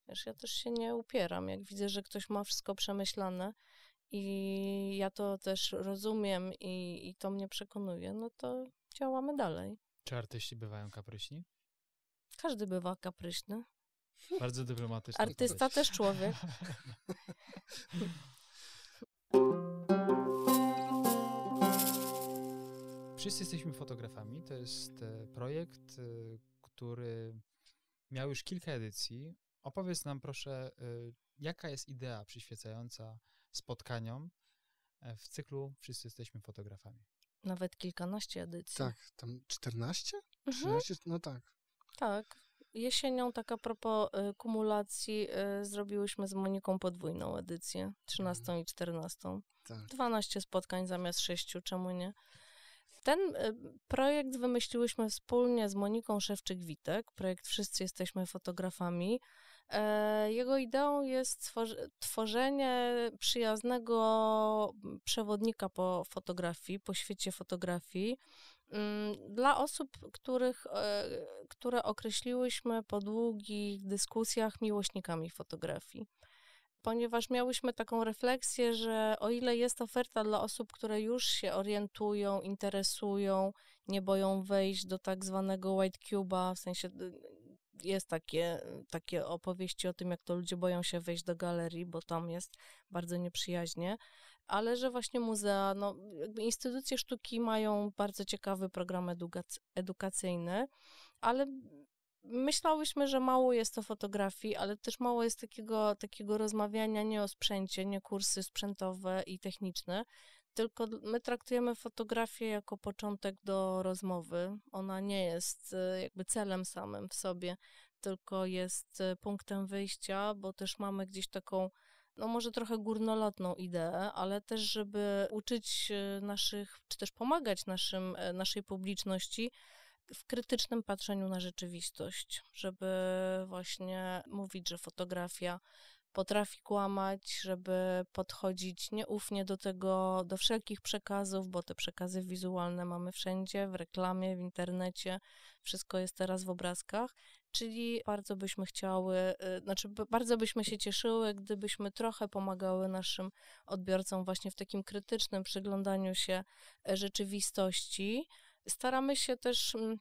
Wiesz, ja też się nie upieram. Jak widzę, że ktoś ma wszystko przemyślane i ja to też rozumiem i, i to mnie przekonuje, no to działamy dalej. Czy artyści bywają kapryśni? Każdy bywa kapryśny. Bardzo dyplomatyczny. Artysta też człowiek. Wszyscy jesteśmy fotografami. To jest e, projekt, e, który miał już kilka edycji. Opowiedz nam proszę, y, jaka jest idea przyświecająca spotkaniom e, w cyklu Wszyscy jesteśmy fotografami? Nawet kilkanaście edycji. Tak, tam 14? Mhm. 13? No tak. Tak. Jesienią, tak a propos y, kumulacji, y, zrobiłyśmy z Moniką podwójną edycję, 13 mhm. i 14. Tak. 12 spotkań zamiast 6, czemu nie? Ten projekt wymyśliłyśmy wspólnie z Moniką Szewczyk-Witek, projekt Wszyscy jesteśmy fotografami. E, jego ideą jest tworzenie przyjaznego mm, przewodnika po fotografii, po świecie fotografii, mm, dla osób, których, e, które określiłyśmy po długich dyskusjach miłośnikami fotografii. Ponieważ miałyśmy taką refleksję, że o ile jest oferta dla osób, które już się orientują, interesują, nie boją wejść do tak zwanego white cuba, w sensie jest takie, y, takie opowieści o tym, jak to ludzie boją się wejść do galerii, bo tam jest bardzo nieprzyjaźnie, ale że właśnie muzea, no, jakby instytucje sztuki mają bardzo ciekawy program edukac edukacyjny, ale myślałyśmy, że mało jest o fotografii, ale też mało jest takiego, takiego rozmawiania nie o sprzęcie, nie kursy sprzętowe i techniczne, tylko my traktujemy fotografię jako początek do rozmowy. Ona nie jest e, jakby celem samym w sobie, tylko jest e, punktem wyjścia, bo też mamy gdzieś taką no może trochę górnolotną ideę, ale też, żeby uczyć e, naszych, czy też pomagać naszym, naszej publiczności w krytycznym patrzeniu na rzeczywistość, żeby właśnie mówić, że fotografia potrafi kłamać, żeby podchodzić nieufnie do tego, do wszelkich przekazów, bo te przekazy wizualne mamy wszędzie, w reklamie, w internecie, wszystko jest teraz w obrazkach, czyli bardzo byśmy chciały, y, znaczy bardzo byśmy się cieszyły, gdybyśmy trochę pomagały naszym odbiorcom właśnie w takim krytycznym przyglądaniu się y, rzeczywistości. Staramy się też mm,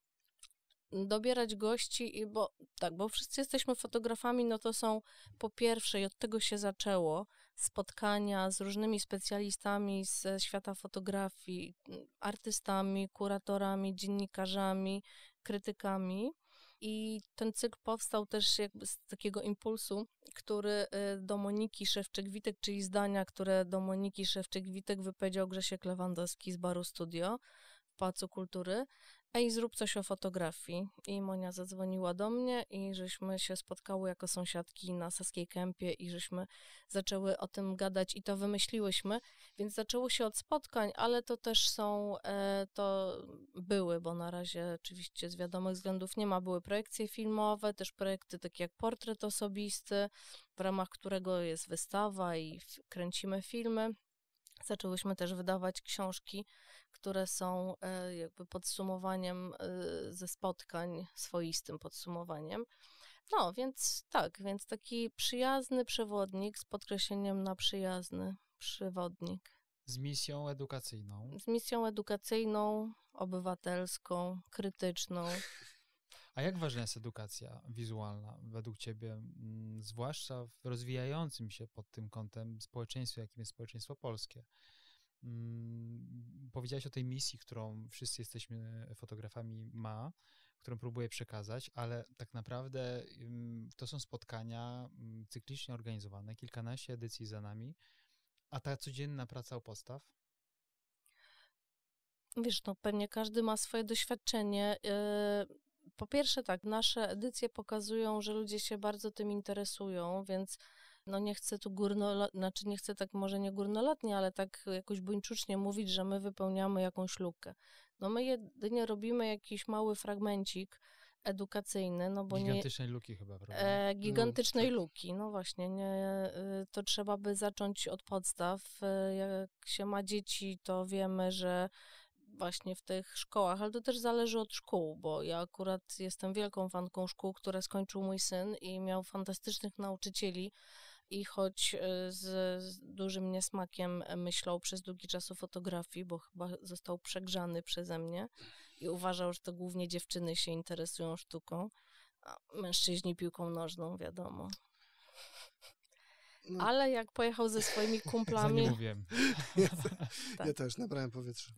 dobierać gości, bo tak, bo wszyscy jesteśmy fotografami, no to są po pierwsze, i od tego się zaczęło, spotkania z różnymi specjalistami ze świata fotografii, artystami, kuratorami, dziennikarzami, krytykami. I ten cykl powstał też jakby z takiego impulsu, który y, do Moniki Szewczyk-Witek, czyli zdania, które do Moniki Szewczyk-Witek wypowiedział Grzesiek Lewandowski z Baru Studio w Pałacu Kultury. Ej, zrób coś o fotografii. I Monia zadzwoniła do mnie i żeśmy się spotkały jako sąsiadki na Saskiej Kępie i żeśmy zaczęły o tym gadać i to wymyśliłyśmy, więc zaczęło się od spotkań, ale to też są, e, to były, bo na razie oczywiście z wiadomych względów nie ma, były projekcje filmowe, też projekty takie jak Portret Osobisty, w ramach którego jest wystawa i kręcimy filmy. Zaczęłyśmy też wydawać książki, które są e, jakby podsumowaniem e, ze spotkań, swoistym podsumowaniem. No, więc tak, więc taki przyjazny przewodnik z podkreśleniem na przyjazny przewodnik. Z misją edukacyjną. Z misją edukacyjną, obywatelską, krytyczną. A jak ważna jest edukacja wizualna według Ciebie, mm, zwłaszcza w rozwijającym się pod tym kątem społeczeństwie, jakim jest społeczeństwo polskie? Mm, powiedziałeś o tej misji, którą wszyscy jesteśmy fotografami ma, którą próbuję przekazać, ale tak naprawdę to są spotkania cyklicznie organizowane, kilkanaście edycji za nami, a ta codzienna praca u podstaw? Wiesz, no pewnie każdy ma swoje doświadczenie. Yy, po pierwsze tak, nasze edycje pokazują, że ludzie się bardzo tym interesują, więc no nie chcę tu górno, znaczy nie chcę tak może nie górnolotnie, ale tak jakoś buńczucznie mówić, że my wypełniamy jakąś lukę. No my jedynie robimy jakiś mały fragmencik edukacyjny, no bo Gigantycznej nie, luki chyba, prawda? E, no, gigantycznej tak. luki, no właśnie, nie, y, to trzeba by zacząć od podstaw. Y, jak się ma dzieci, to wiemy, że właśnie w tych szkołach, ale to też zależy od szkół, bo ja akurat jestem wielką fanką szkół, które skończył mój syn i miał fantastycznych nauczycieli, i choć y, z, z dużym niesmakiem e, myślał przez długi czas o fotografii, bo chyba został przegrzany przeze mnie i uważał, że to głównie dziewczyny się interesują sztuką, a mężczyźni piłką nożną, wiadomo. No. Ale jak pojechał ze swoimi kumplami. ja, ja, tak. ja też nabrałem powietrza.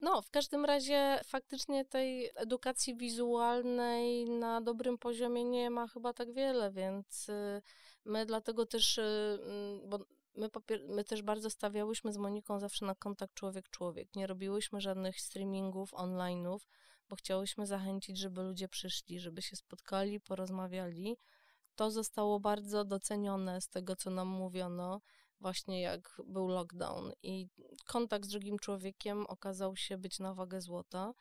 No, w każdym razie faktycznie tej edukacji wizualnej na dobrym poziomie nie ma chyba tak wiele, więc y, my dlatego też, y, mm, bo my, my też bardzo stawiałyśmy z Moniką zawsze na kontakt człowiek-człowiek. Nie robiłyśmy żadnych streamingów, online'ów, bo chciałyśmy zachęcić, żeby ludzie przyszli, żeby się spotkali, porozmawiali. To zostało bardzo docenione z tego, co nam mówiono właśnie jak był lockdown i kontakt z drugim człowiekiem okazał się być na wagę złota.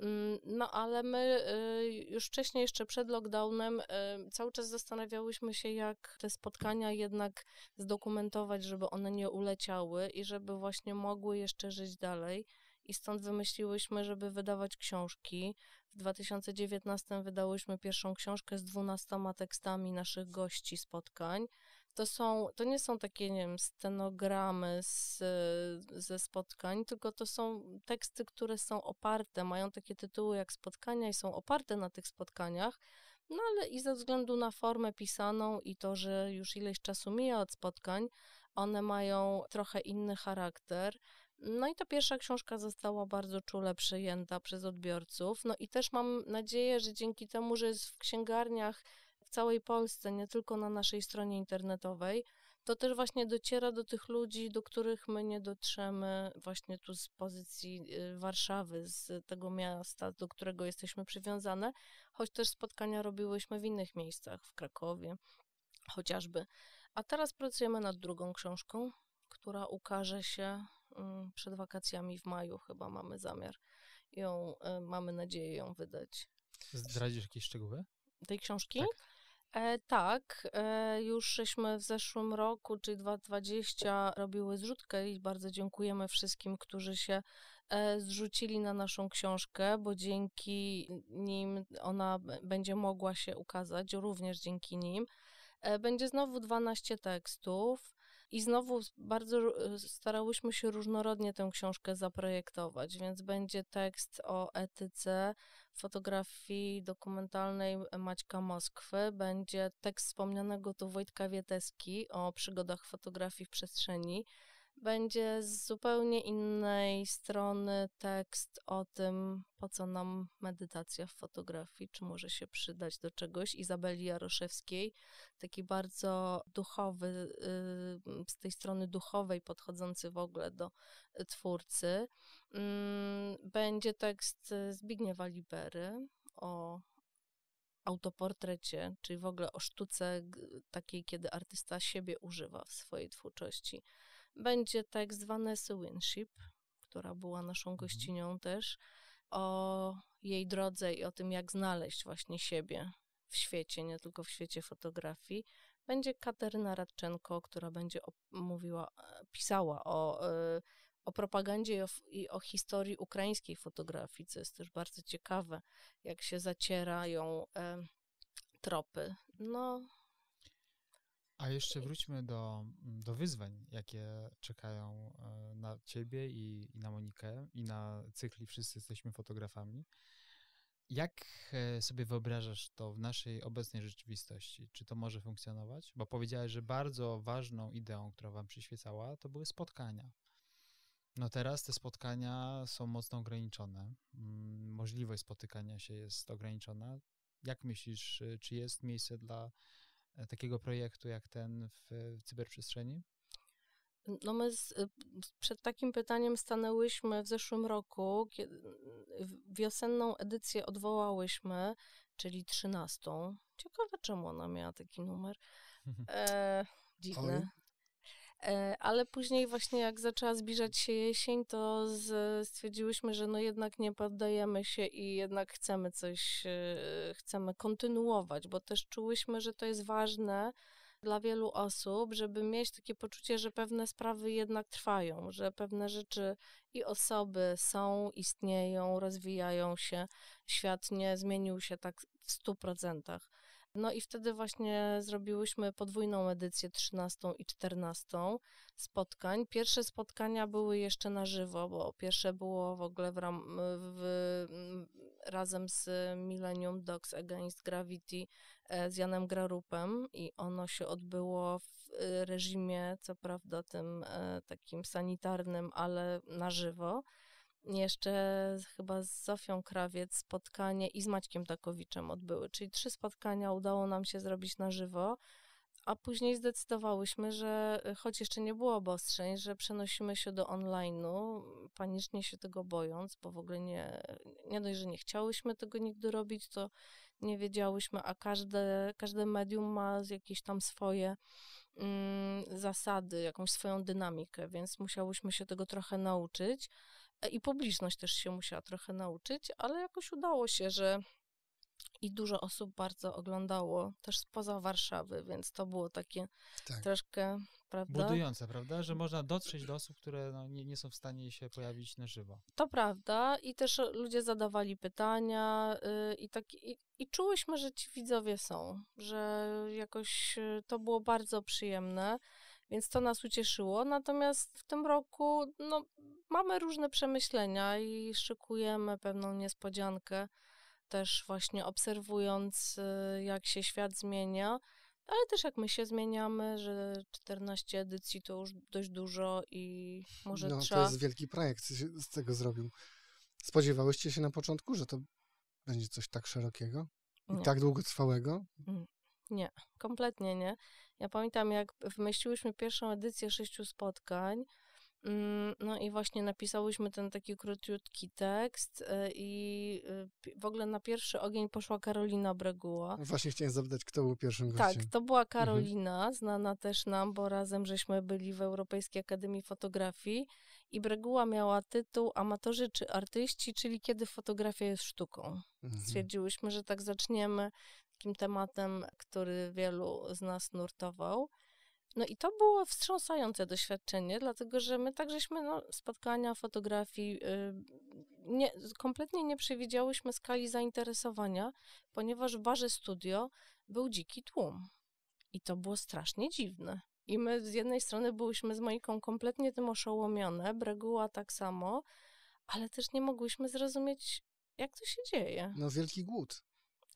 Mm, no, ale my y, już wcześniej, jeszcze przed lockdownem, y, cały czas zastanawiałyśmy się, jak te spotkania jednak zdokumentować, żeby one nie uleciały i żeby właśnie mogły jeszcze żyć dalej. I stąd wymyśliłyśmy, żeby wydawać książki. W 2019 wydałyśmy pierwszą książkę z 12 tekstami naszych gości spotkań to, są, to nie są takie, nie wiem, stenogramy z, ze spotkań, tylko to są teksty, które są oparte, mają takie tytuły jak spotkania i są oparte na tych spotkaniach, no ale i ze względu na formę pisaną i to, że już ileś czasu mija od spotkań, one mają trochę inny charakter. No i ta pierwsza książka została bardzo czule przyjęta przez odbiorców. No i też mam nadzieję, że dzięki temu, że jest w księgarniach w całej Polsce, nie tylko na naszej stronie internetowej, to też właśnie dociera do tych ludzi, do których my nie dotrzemy właśnie tu z pozycji y, Warszawy, z tego miasta, do którego jesteśmy przywiązane, choć też spotkania robiłyśmy w innych miejscach, w Krakowie chociażby. A teraz pracujemy nad drugą książką, która ukaże się mm, przed wakacjami w maju, chyba mamy zamiar ją, y, mamy nadzieję ją wydać. Zdradzisz jakieś szczegóły? Tej książki? Tak. E, tak, e, już żeśmy w zeszłym roku, czyli 2020, robiły zrzutkę i bardzo dziękujemy wszystkim, którzy się e, zrzucili na naszą książkę, bo dzięki nim ona będzie mogła się ukazać, również dzięki nim. E, będzie znowu 12 tekstów. I znowu bardzo y, starałyśmy się różnorodnie tę książkę zaprojektować, więc będzie tekst o etyce fotografii dokumentalnej e, Maćka Moskwy, będzie tekst wspomnianego tu Wojtka Wieteski o przygodach fotografii w przestrzeni, będzie z zupełnie innej strony tekst o tym, po co nam medytacja w fotografii, czy może się przydać do czegoś. Izabeli Jaroszewskiej, taki bardzo duchowy, y, z tej strony duchowej, podchodzący w ogóle do y, twórcy. Mm, będzie tekst y, Zbigniewa Libery o autoportrecie, czyli w ogóle o sztuce takiej, kiedy artysta siebie używa w swojej twórczości. Będzie tekst Vanessa Winship, która była naszą mhm. gościnią też, o jej drodze i o tym, jak znaleźć właśnie siebie w świecie, nie tylko w świecie fotografii. Będzie Kateryna Radczenko, która będzie mówiła, e, pisała o, e, o propagandzie i o, i o, historii ukraińskiej fotografii, co jest też bardzo ciekawe, jak się zacierają tropy. No, a jeszcze wróćmy do, mm, do wyzwań, jakie czekają e, na ciebie i, i na Monikę i na cykli Wszyscy jesteśmy fotografami. Jak e, sobie wyobrażasz to w naszej obecnej rzeczywistości? Czy to może funkcjonować? Bo powiedziałeś, że bardzo ważną ideą, która wam przyświecała, to były spotkania. No teraz te spotkania są mocno ograniczone. Mm, możliwość spotykania się jest ograniczona. Jak myślisz, e, czy jest miejsce dla takiego projektu jak ten w, w cyberprzestrzeni? No my z, y, przed takim pytaniem stanęłyśmy w zeszłym roku, kiedy wiosenną edycję odwołałyśmy, czyli trzynastą. Ciekawe, czemu ona miała taki numer. E, dziwne. E, ale później właśnie jak zaczęła zbliżać się jesień, to stwierdziłyśmy, że no jednak nie poddajemy się i jednak chcemy coś, e, chcemy kontynuować, bo też czułyśmy, że to jest ważne dla wielu osób, żeby mieć takie poczucie, że pewne sprawy jednak trwają, że pewne rzeczy i osoby są, istnieją, rozwijają się, świat nie zmienił się tak w stu procentach. No i wtedy właśnie zrobiłyśmy podwójną edycję 13 i 14 spotkań. Pierwsze spotkania były jeszcze na żywo, bo pierwsze było w ogóle w ram, w, razem z Millennium Dogs Against Gravity e, z Janem Grarupem i ono się odbyło w e, reżimie, co prawda tym e, takim sanitarnym, ale na żywo jeszcze chyba z Zofią Krawiec spotkanie i z Maćkiem Takowiczem odbyły, czyli trzy spotkania udało nam się zrobić na żywo, a później zdecydowałyśmy, że e, choć jeszcze nie było obostrzeń, że przenosimy się do online'u, panicznie się tego bojąc, bo w ogóle nie, nie dość, że nie chciałyśmy tego nigdy robić, to nie wiedziałyśmy, a każde, każde medium ma jakieś tam swoje mm, zasady, jakąś swoją dynamikę, więc musiałyśmy się tego trochę nauczyć. E, I publiczność też się musiała trochę nauczyć, ale jakoś udało się, że i dużo osób bardzo oglądało też spoza Warszawy, więc to było takie tak. troszkę, prawda? Budujące, prawda? Że mm. można dotrzeć do osób, które no, nie, nie, są w stanie się pojawić na żywo. To prawda i też ludzie zadawali pytania yy, i, tak, i, i czułyśmy, że ci widzowie są, że jakoś y, to było bardzo przyjemne więc to nas ucieszyło. Natomiast w tym roku no, mamy różne przemyślenia i szykujemy pewną niespodziankę, też właśnie obserwując, y, jak się świat zmienia, ale też jak my się zmieniamy, że 14 edycji to już dość dużo i może no, trzeba... to jest wielki projekt, z tego zrobił. Spodziewałyście się na początku, że to będzie coś tak szerokiego? I nie. tak długotrwałego? Mm, nie, kompletnie nie. Ja pamiętam, jak wymyśliłyśmy pierwszą edycję sześciu spotkań, mm, no i właśnie napisałyśmy ten taki króciutki tekst y, i y, w ogóle na pierwszy ogień poszła Karolina Breguła. No właśnie chciałem zapytać, kto był pierwszym tak, gościem. Tak, to była mhm. Karolina, mhm. znana też nam, bo razem żeśmy byli w Europejskiej Akademii Fotografii i Breguła miała tytuł Amatorzy czy artyści, czyli kiedy fotografia jest sztuką. Mhm. Stwierdziłyśmy, że tak zaczniemy takim tematem, który wielu z nas nurtował. No i to było wstrząsające doświadczenie, dlatego że my takżeśmy no, spotkania, fotografii, y, nie, kompletnie nie przewidziałyśmy skali zainteresowania, ponieważ w barze studio był dziki tłum. I to było strasznie dziwne. I my z jednej strony byłyśmy z Moniką kompletnie tym oszołomione, Breguła tak samo, ale też nie mogłyśmy zrozumieć, jak to się dzieje. No wielki głód.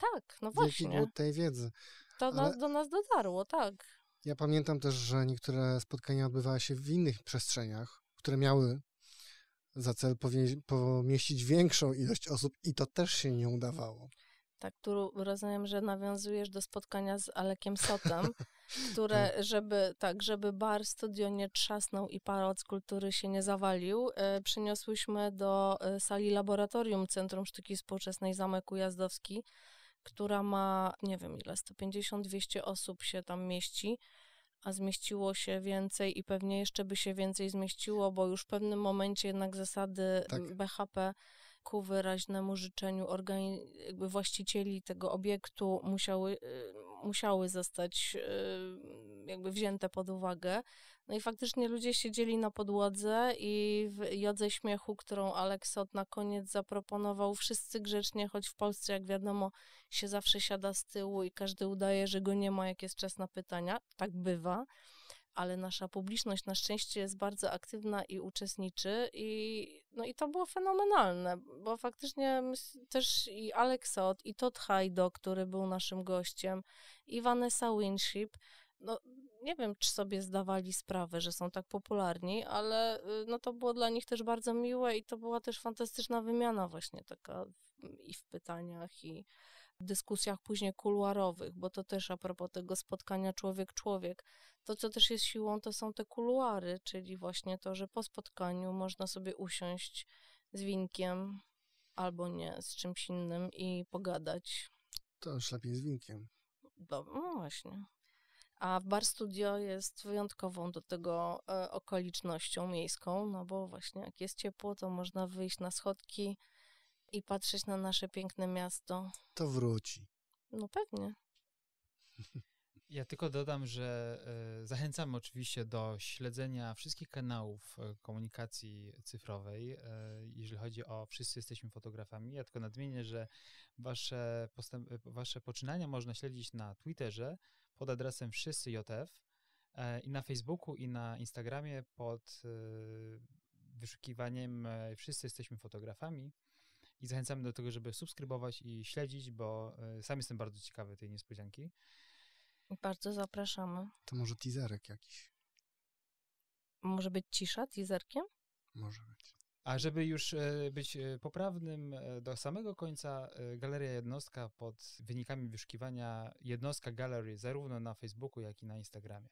Tak, no właśnie. Dzięki tej wiedzy. To Ale... nas, do nas dotarło, tak. Ja pamiętam też, że niektóre spotkania odbywały się w innych przestrzeniach, które miały za cel pomieścić większą ilość osób i to też się nie udawało. Tak, tu rozumiem, że nawiązujesz do spotkania z Alekiem Sotem, które, tak. żeby, tak, żeby bar studio nie trzasnął i pałac kultury się nie zawalił, e, przeniosłyśmy do e, sali laboratorium Centrum Sztuki Współczesnej Zamek Ujazdowski, która ma, nie wiem ile, 150-200 osób się tam mieści, a zmieściło się więcej i pewnie jeszcze by się więcej zmieściło, bo już w pewnym momencie jednak zasady tak. BHP ku wyraźnemu życzeniu organi- właścicieli tego obiektu musiały, y, musiały zostać y, jakby wzięte pod uwagę. No i faktycznie ludzie siedzieli na podłodze i w jodze śmiechu, którą Aleksot na koniec zaproponował, wszyscy grzecznie, choć w Polsce, jak wiadomo, się zawsze siada z tyłu i każdy udaje, że go nie ma, jak jest czas na pytania. Tak bywa ale nasza publiczność na szczęście jest bardzo aktywna i uczestniczy i, no i to było fenomenalne, bo faktycznie też i Alex i Todd Hajdo, który był naszym gościem, i Vanessa Winship, no, nie wiem, czy sobie zdawali sprawę, że są tak popularni, ale y, no to było dla nich też bardzo miłe i to była też fantastyczna wymiana właśnie taka i w pytaniach i w dyskusjach później kuluarowych, bo to też a propos tego spotkania człowiek-człowiek, to co też jest siłą, to są te kuluary, czyli właśnie to, że po spotkaniu można sobie usiąść z winkiem albo nie, z czymś innym i pogadać. To już lepiej z winkiem. No, no właśnie. A Bar Studio jest wyjątkową do tego e, okolicznością miejską, no bo właśnie jak jest ciepło, to można wyjść na schodki i patrzeć na nasze piękne miasto. To wróci. No pewnie. Ja tylko dodam, że e, zachęcam oczywiście do śledzenia wszystkich kanałów e, komunikacji cyfrowej, jeżeli chodzi o wszyscy jesteśmy fotografami. Ja tylko nadmienię, że wasze, wasze poczynania można śledzić na Twitterze, pod adresem wszyscy e, i na Facebooku i na Instagramie pod e, wyszukiwaniem e, wszyscy jesteśmy fotografami i zachęcamy do tego, żeby subskrybować i śledzić, bo sam jestem bardzo ciekawy tej niespodzianki. Bardzo zapraszamy. To może teaserek jakiś. Może być cisza teaserkiem? Może być. A żeby już e, być e, poprawnym e, do samego końca, Galeria Jednostka pod wynikami wyszukiwania Jednostka Gallery zarówno na Facebooku, jak i na Instagramie.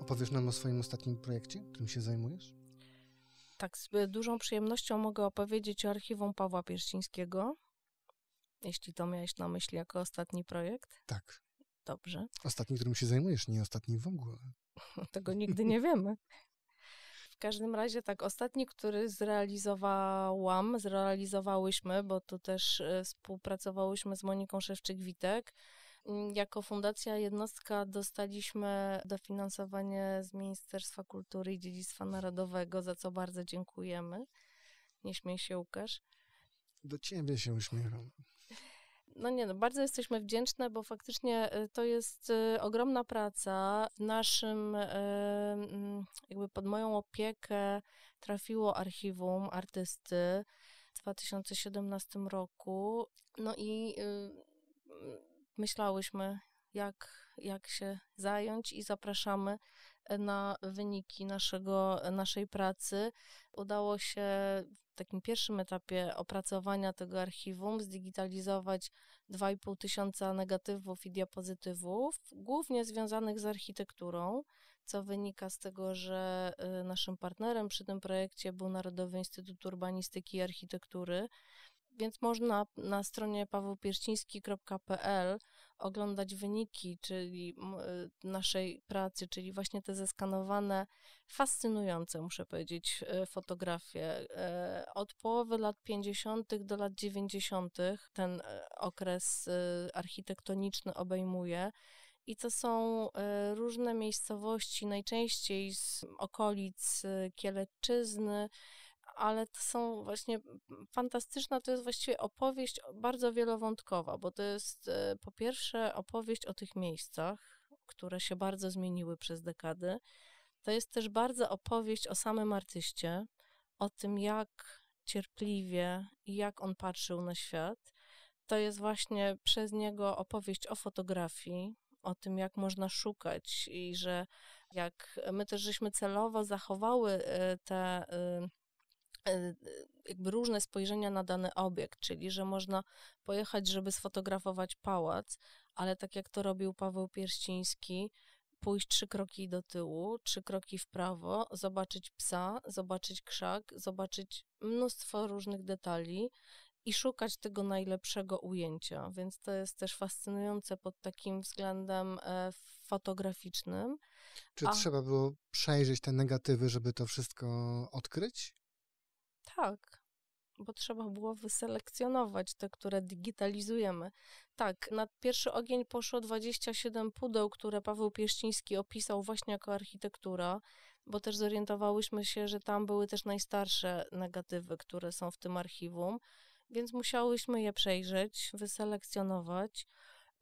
Opowiesz nam o swoim ostatnim projekcie, którym się zajmujesz? Tak, z dużą przyjemnością mogę opowiedzieć o archiwum Pawła Pierścińskiego, jeśli to miałeś na myśli jako ostatni projekt. Tak. Dobrze. Ostatni, którym się zajmujesz, nie ostatni w ogóle. Tego nigdy nie wiemy. W każdym razie tak, ostatni, który zrealizowałam, zrealizowałyśmy, bo tu też e, współpracowałyśmy z Moniką Szewczyk-Witek. Mm, jako Fundacja Jednostka dostaliśmy dofinansowanie z Ministerstwa Kultury i Dziedzictwa Narodowego, za co bardzo dziękujemy. Nie śmiej się, Łukasz. Do ciebie się uśmiecham. No nie, no bardzo jesteśmy wdzięczne, bo faktycznie e, to jest e, ogromna praca. W naszym, e, mm, jakby pod moją opiekę trafiło archiwum artysty w 2017 roku. No i y, mm, myślałyśmy, jak, jak się zająć i zapraszamy na wyniki naszego, naszej pracy. Udało się takim pierwszym etapie opracowania tego archiwum zdigitalizować 2,5 tysiąca negatywów i diapozytywów, głównie związanych z architekturą, co wynika z tego, że y, naszym partnerem przy tym projekcie był Narodowy Instytut Urbanistyki i Architektury, więc można na stronie pawłopierściński.pl oglądać wyniki, czyli e, naszej pracy, czyli właśnie te zeskanowane, fascynujące, muszę powiedzieć, e, fotografie. E, od połowy lat 50. do lat 90. ten okres architektoniczny obejmuje. I to są różne miejscowości, najczęściej z okolic Kieleczyzny, ale to są właśnie fantastyczna, to jest właściwie opowieść bardzo wielowątkowa, bo to jest e, po pierwsze opowieść o tych miejscach, które się bardzo zmieniły przez dekady. To jest też bardzo opowieść o samym artyście, o tym jak cierpliwie i jak on patrzył na świat. To jest właśnie przez niego opowieść o fotografii, o tym, jak można szukać i że jak my też żeśmy celowo zachowały e, te y, E, e, jakby różne spojrzenia na dany obiekt, czyli że można pojechać, żeby sfotografować pałac, ale tak jak to robił Paweł Pierściński, pójść trzy kroki do tyłu, trzy kroki w prawo, zobaczyć psa, zobaczyć krzak, zobaczyć mnóstwo różnych detali i szukać tego najlepszego ujęcia. Więc to jest też fascynujące pod takim względem e, fotograficznym. Czy A... trzeba było przejrzeć te negatywy, żeby to wszystko odkryć? Tak, bo trzeba było wyselekcjonować te, które digitalizujemy. Tak, na pierwszy ogień poszło 27 pudeł, które Paweł Pieszciński opisał właśnie jako architektura, bo też zorientowałyśmy się, że tam były też najstarsze negatywy, które są w tym archiwum, więc musiałyśmy je przejrzeć, wyselekcjonować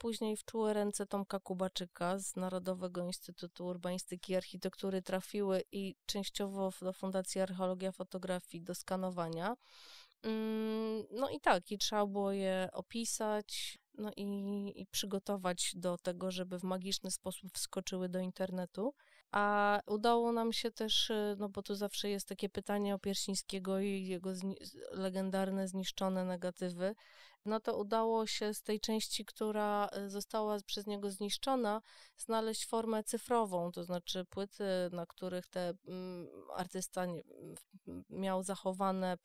później w czułe ręce Tomka Kubaczyka z Narodowego Instytutu Urbanistyki i Architektury trafiły i częściowo do Fundacji Archeologia Fotografii do skanowania. Mm, no i tak, i trzeba było je opisać, no i, i, przygotować do tego, żeby w magiczny sposób wskoczyły do internetu. A udało nam się też, y, no bo tu zawsze jest takie pytanie o Pierścińskiego i jego zni legendarne zniszczone negatywy no to udało się z tej części, która y, została przez niego zniszczona, znaleźć formę cyfrową, to znaczy płyty, na których te mm, artysta miał zachowane,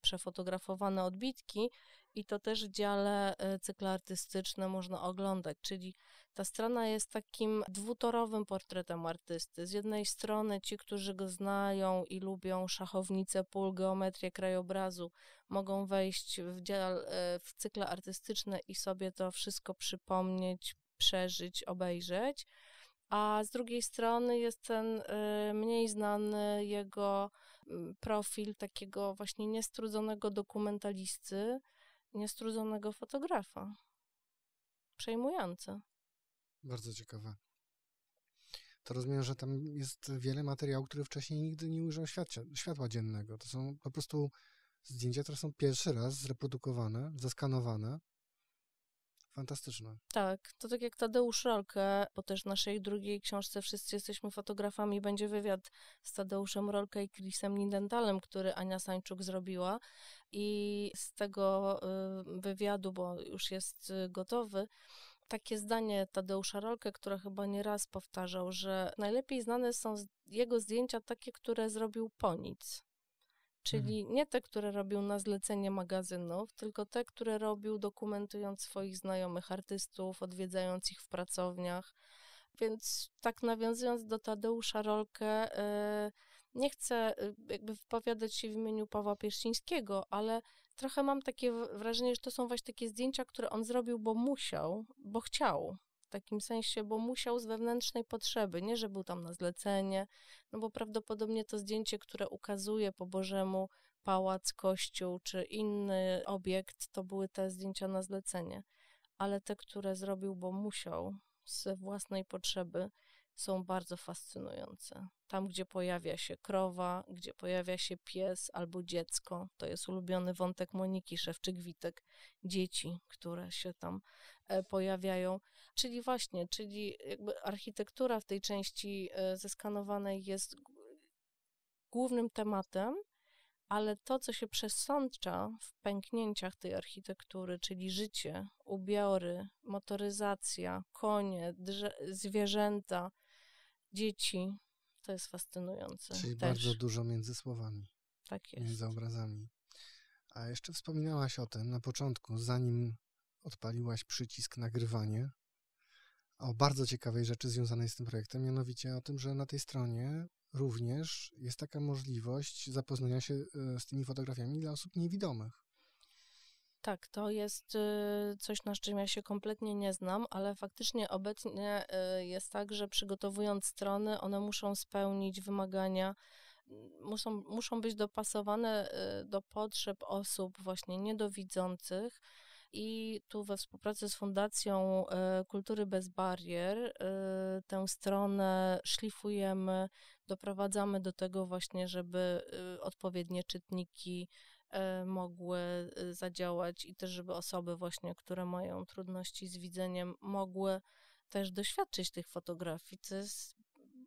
przefotografowane odbitki i to też w dziale y, cykle artystyczne można oglądać, czyli ta strona jest takim dwutorowym portretem artysty. Z jednej strony ci, którzy go znają i lubią szachownicę, pól, geometrię krajobrazu, mogą wejść w, dział, y, w cykle artystyczne i sobie to wszystko przypomnieć, przeżyć, obejrzeć. A z drugiej strony jest ten y, mniej znany jego mm, profil takiego właśnie niestrudzonego dokumentalisty, niestrudzonego fotografa. Przejmujące. Bardzo ciekawe. To rozumiem, że tam jest wiele materiałów, które wcześniej nigdy nie ujrzał światła, światła dziennego. To są po prostu zdjęcia, które są pierwszy raz zreprodukowane, zaskanowane fantastyczne. Tak, to tak jak Tadeusz Rolke, bo też w naszej drugiej książce Wszyscy jesteśmy fotografami będzie wywiad z Tadeuszem Rolke i Chrisem Lindentalem, który Ania Sańczuk zrobiła i z tego y, wywiadu, bo już jest y, gotowy, takie zdanie Tadeusza Rolke, które chyba nieraz powtarzał, że najlepiej znane są jego zdjęcia takie, które zrobił po nic. Mhm. Czyli mhm. nie te, które robił na zlecenie magazynów, tylko te, które robił dokumentując swoich znajomych artystów, odwiedzając ich w pracowniach. Więc tak nawiązując do Tadeusza Rolkę, y, nie chcę y, jakby wypowiadać się w imieniu Pawła Pierścińskiego, ale trochę mam takie wrażenie, że to są właśnie takie zdjęcia, które on zrobił, bo musiał, bo chciał takim sensie, bo musiał z wewnętrznej potrzeby, nie że był tam na zlecenie, no bo prawdopodobnie to zdjęcie, które ukazuje po Bożemu pałac, kościół czy inny obiekt, to były te zdjęcia na zlecenie, ale te, które zrobił, bo musiał z własnej potrzeby, są bardzo fascynujące. Tam, gdzie pojawia się krowa, gdzie pojawia się pies albo dziecko, to jest ulubiony wątek Moniki Szewczyk-Witek, dzieci, które się tam e, pojawiają, Czyli właśnie, czyli jakby architektura w tej części e, zeskanowanej jest głównym tematem, ale to, co się przesądcza w pęknięciach tej architektury, czyli życie, ubiory, motoryzacja, konie, zwierzęta, dzieci, to jest fascynujące. Czyli też. bardzo dużo między słowami. Tak jest. Między obrazami. A jeszcze wspominałaś o tym na początku, zanim odpaliłaś przycisk nagrywanie, o bardzo ciekawej rzeczy związanej z tym projektem, mianowicie o tym, że na tej stronie również jest taka możliwość zapoznania się e, z tymi fotografiami dla osób niewidomych. Tak, to jest y, coś, na czym ja się kompletnie nie znam, ale faktycznie obecnie y, jest tak, że przygotowując strony, one muszą spełnić wymagania, muszą, muszą być dopasowane y, do potrzeb osób właśnie niedowidzących i tu we współpracy z Fundacją e, Kultury Bez Barier e, tę stronę szlifujemy, doprowadzamy do tego właśnie, żeby e, odpowiednie czytniki mogły zadziałać i też, żeby osoby właśnie, które mają trudności z widzeniem, mogły też doświadczyć tych fotografii, co jest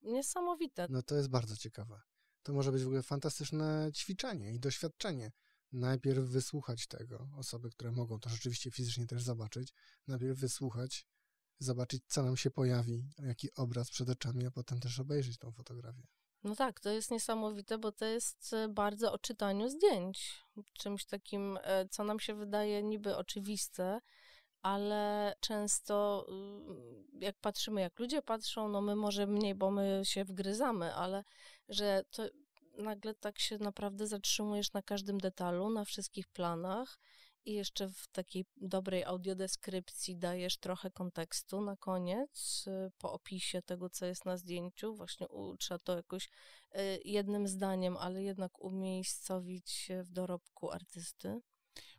niesamowite. No to jest bardzo ciekawe. To może być w ogóle fantastyczne ćwiczenie i doświadczenie najpierw wysłuchać tego, osoby, które mogą to rzeczywiście fizycznie też zobaczyć, najpierw wysłuchać, zobaczyć, co nam się pojawi, jaki obraz przed oczami, a potem też obejrzeć tą fotografię. No tak, to jest niesamowite, bo to jest e, bardzo o czytaniu zdjęć. Czymś takim, e, co nam się wydaje niby oczywiste, ale często y, jak patrzymy, jak ludzie patrzą, no my może mniej, bo my się wgryzamy, ale że to nagle tak się naprawdę zatrzymujesz na każdym detalu, na wszystkich planach i jeszcze w takiej dobrej audiodeskrypcji dajesz trochę kontekstu na koniec, y, po opisie tego, co jest na zdjęciu. Właśnie u, trzeba to jakoś y, jednym zdaniem, ale jednak umiejscowić w dorobku artysty.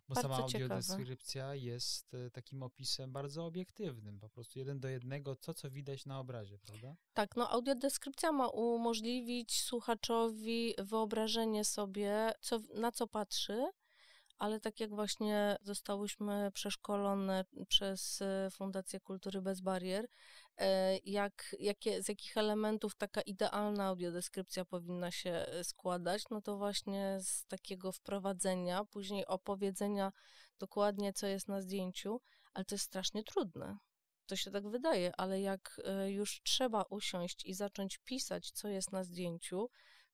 Bo bardzo sama audiodeskrypcja ciekawe. jest e, takim opisem bardzo obiektywnym, po prostu jeden do jednego to, co widać na obrazie, prawda? Tak, no audiodeskrypcja ma umożliwić słuchaczowi wyobrażenie sobie, co, na co patrzy, ale tak jak właśnie zostałyśmy przeszkolone przez e, Fundację Kultury Bez Barier, E, jak, jakie, z jakich elementów taka idealna audiodeskrypcja powinna się e, składać, no to właśnie z takiego wprowadzenia, później opowiedzenia dokładnie, co jest na zdjęciu, ale to jest strasznie trudne. To się tak wydaje, ale jak e, już trzeba usiąść i zacząć pisać, co jest na zdjęciu,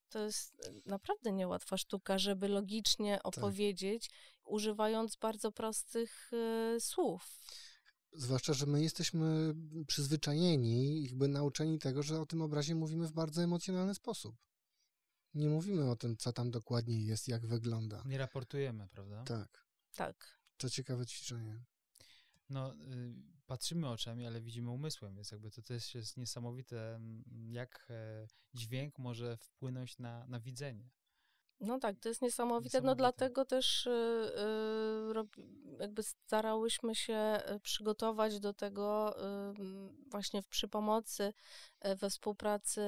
to jest naprawdę niełatwa sztuka, żeby logicznie tak. opowiedzieć, tak. używając bardzo prostych y, słów. Zwłaszcza, że my jesteśmy przyzwyczajeni, jakby nauczeni tego, że o tym obrazie mówimy w bardzo emocjonalny sposób. Nie mówimy o tym, co tam dokładnie jest, jak wygląda. Nie raportujemy, prawda? Tak. Tak. To ciekawe ćwiczenie. No, y, patrzymy oczami, ale widzimy umysłem, więc jakby to też jest niesamowite, mm, jak e, dźwięk może wpłynąć na, na widzenie. No tak, to jest niesamowite. No niesamowite. No dlatego też y, y, jakby starałyśmy się y, przygotować do tego właśnie przy pomocy, e, we współpracy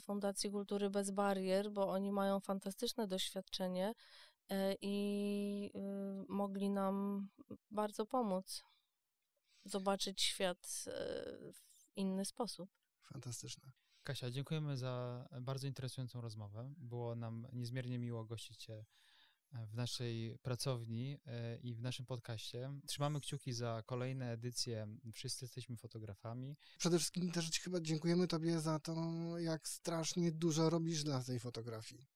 Fundacji Kultury Bez Barier, bo oni mają fantastyczne doświadczenie e, i mogli nam bardzo pomóc zobaczyć świat e, w inny sposób. Fantastyczne. Kasia, dziękujemy za e, bardzo interesującą rozmowę. Było nam niezmiernie miło gościć Cię e, w naszej pracowni e, i w naszym podcaście. Trzymamy kciuki za kolejne edycje Wszyscy jesteśmy fotografami. Przede wszystkim też chyba dziękujemy Tobie za to, jak strasznie dużo robisz dla tej fotografii.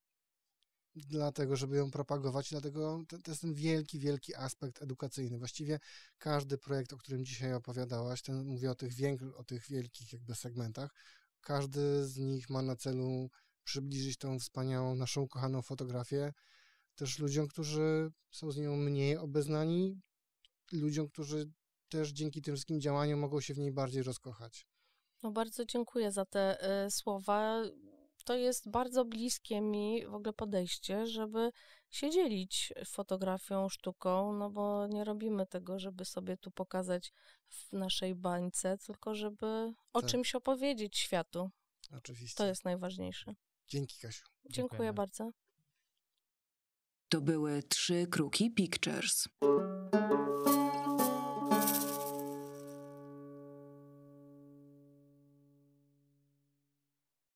Dlatego, żeby ją propagować, dlatego to jest ten wielki, wielki aspekt edukacyjny. Właściwie każdy projekt, o którym dzisiaj opowiadałaś, ten, mówię o tych, wiek, o tych wielkich jakby segmentach, każdy z nich ma na celu przybliżyć tą wspaniałą, naszą kochaną fotografię też ludziom, którzy są z nią mniej obeznani, ludziom, którzy też dzięki tym wszystkim działaniom mogą się w niej bardziej rozkochać. No bardzo dziękuję za te y, słowa to jest bardzo bliskie mi w ogóle podejście, żeby się dzielić fotografią, sztuką, no bo nie robimy tego, żeby sobie tu pokazać w naszej bańce, tylko żeby o tak. czymś opowiedzieć światu. Oczywiście. To jest najważniejsze. Dzięki, Kasiu. Dziękuję bardzo. To były trzy kruki Pictures.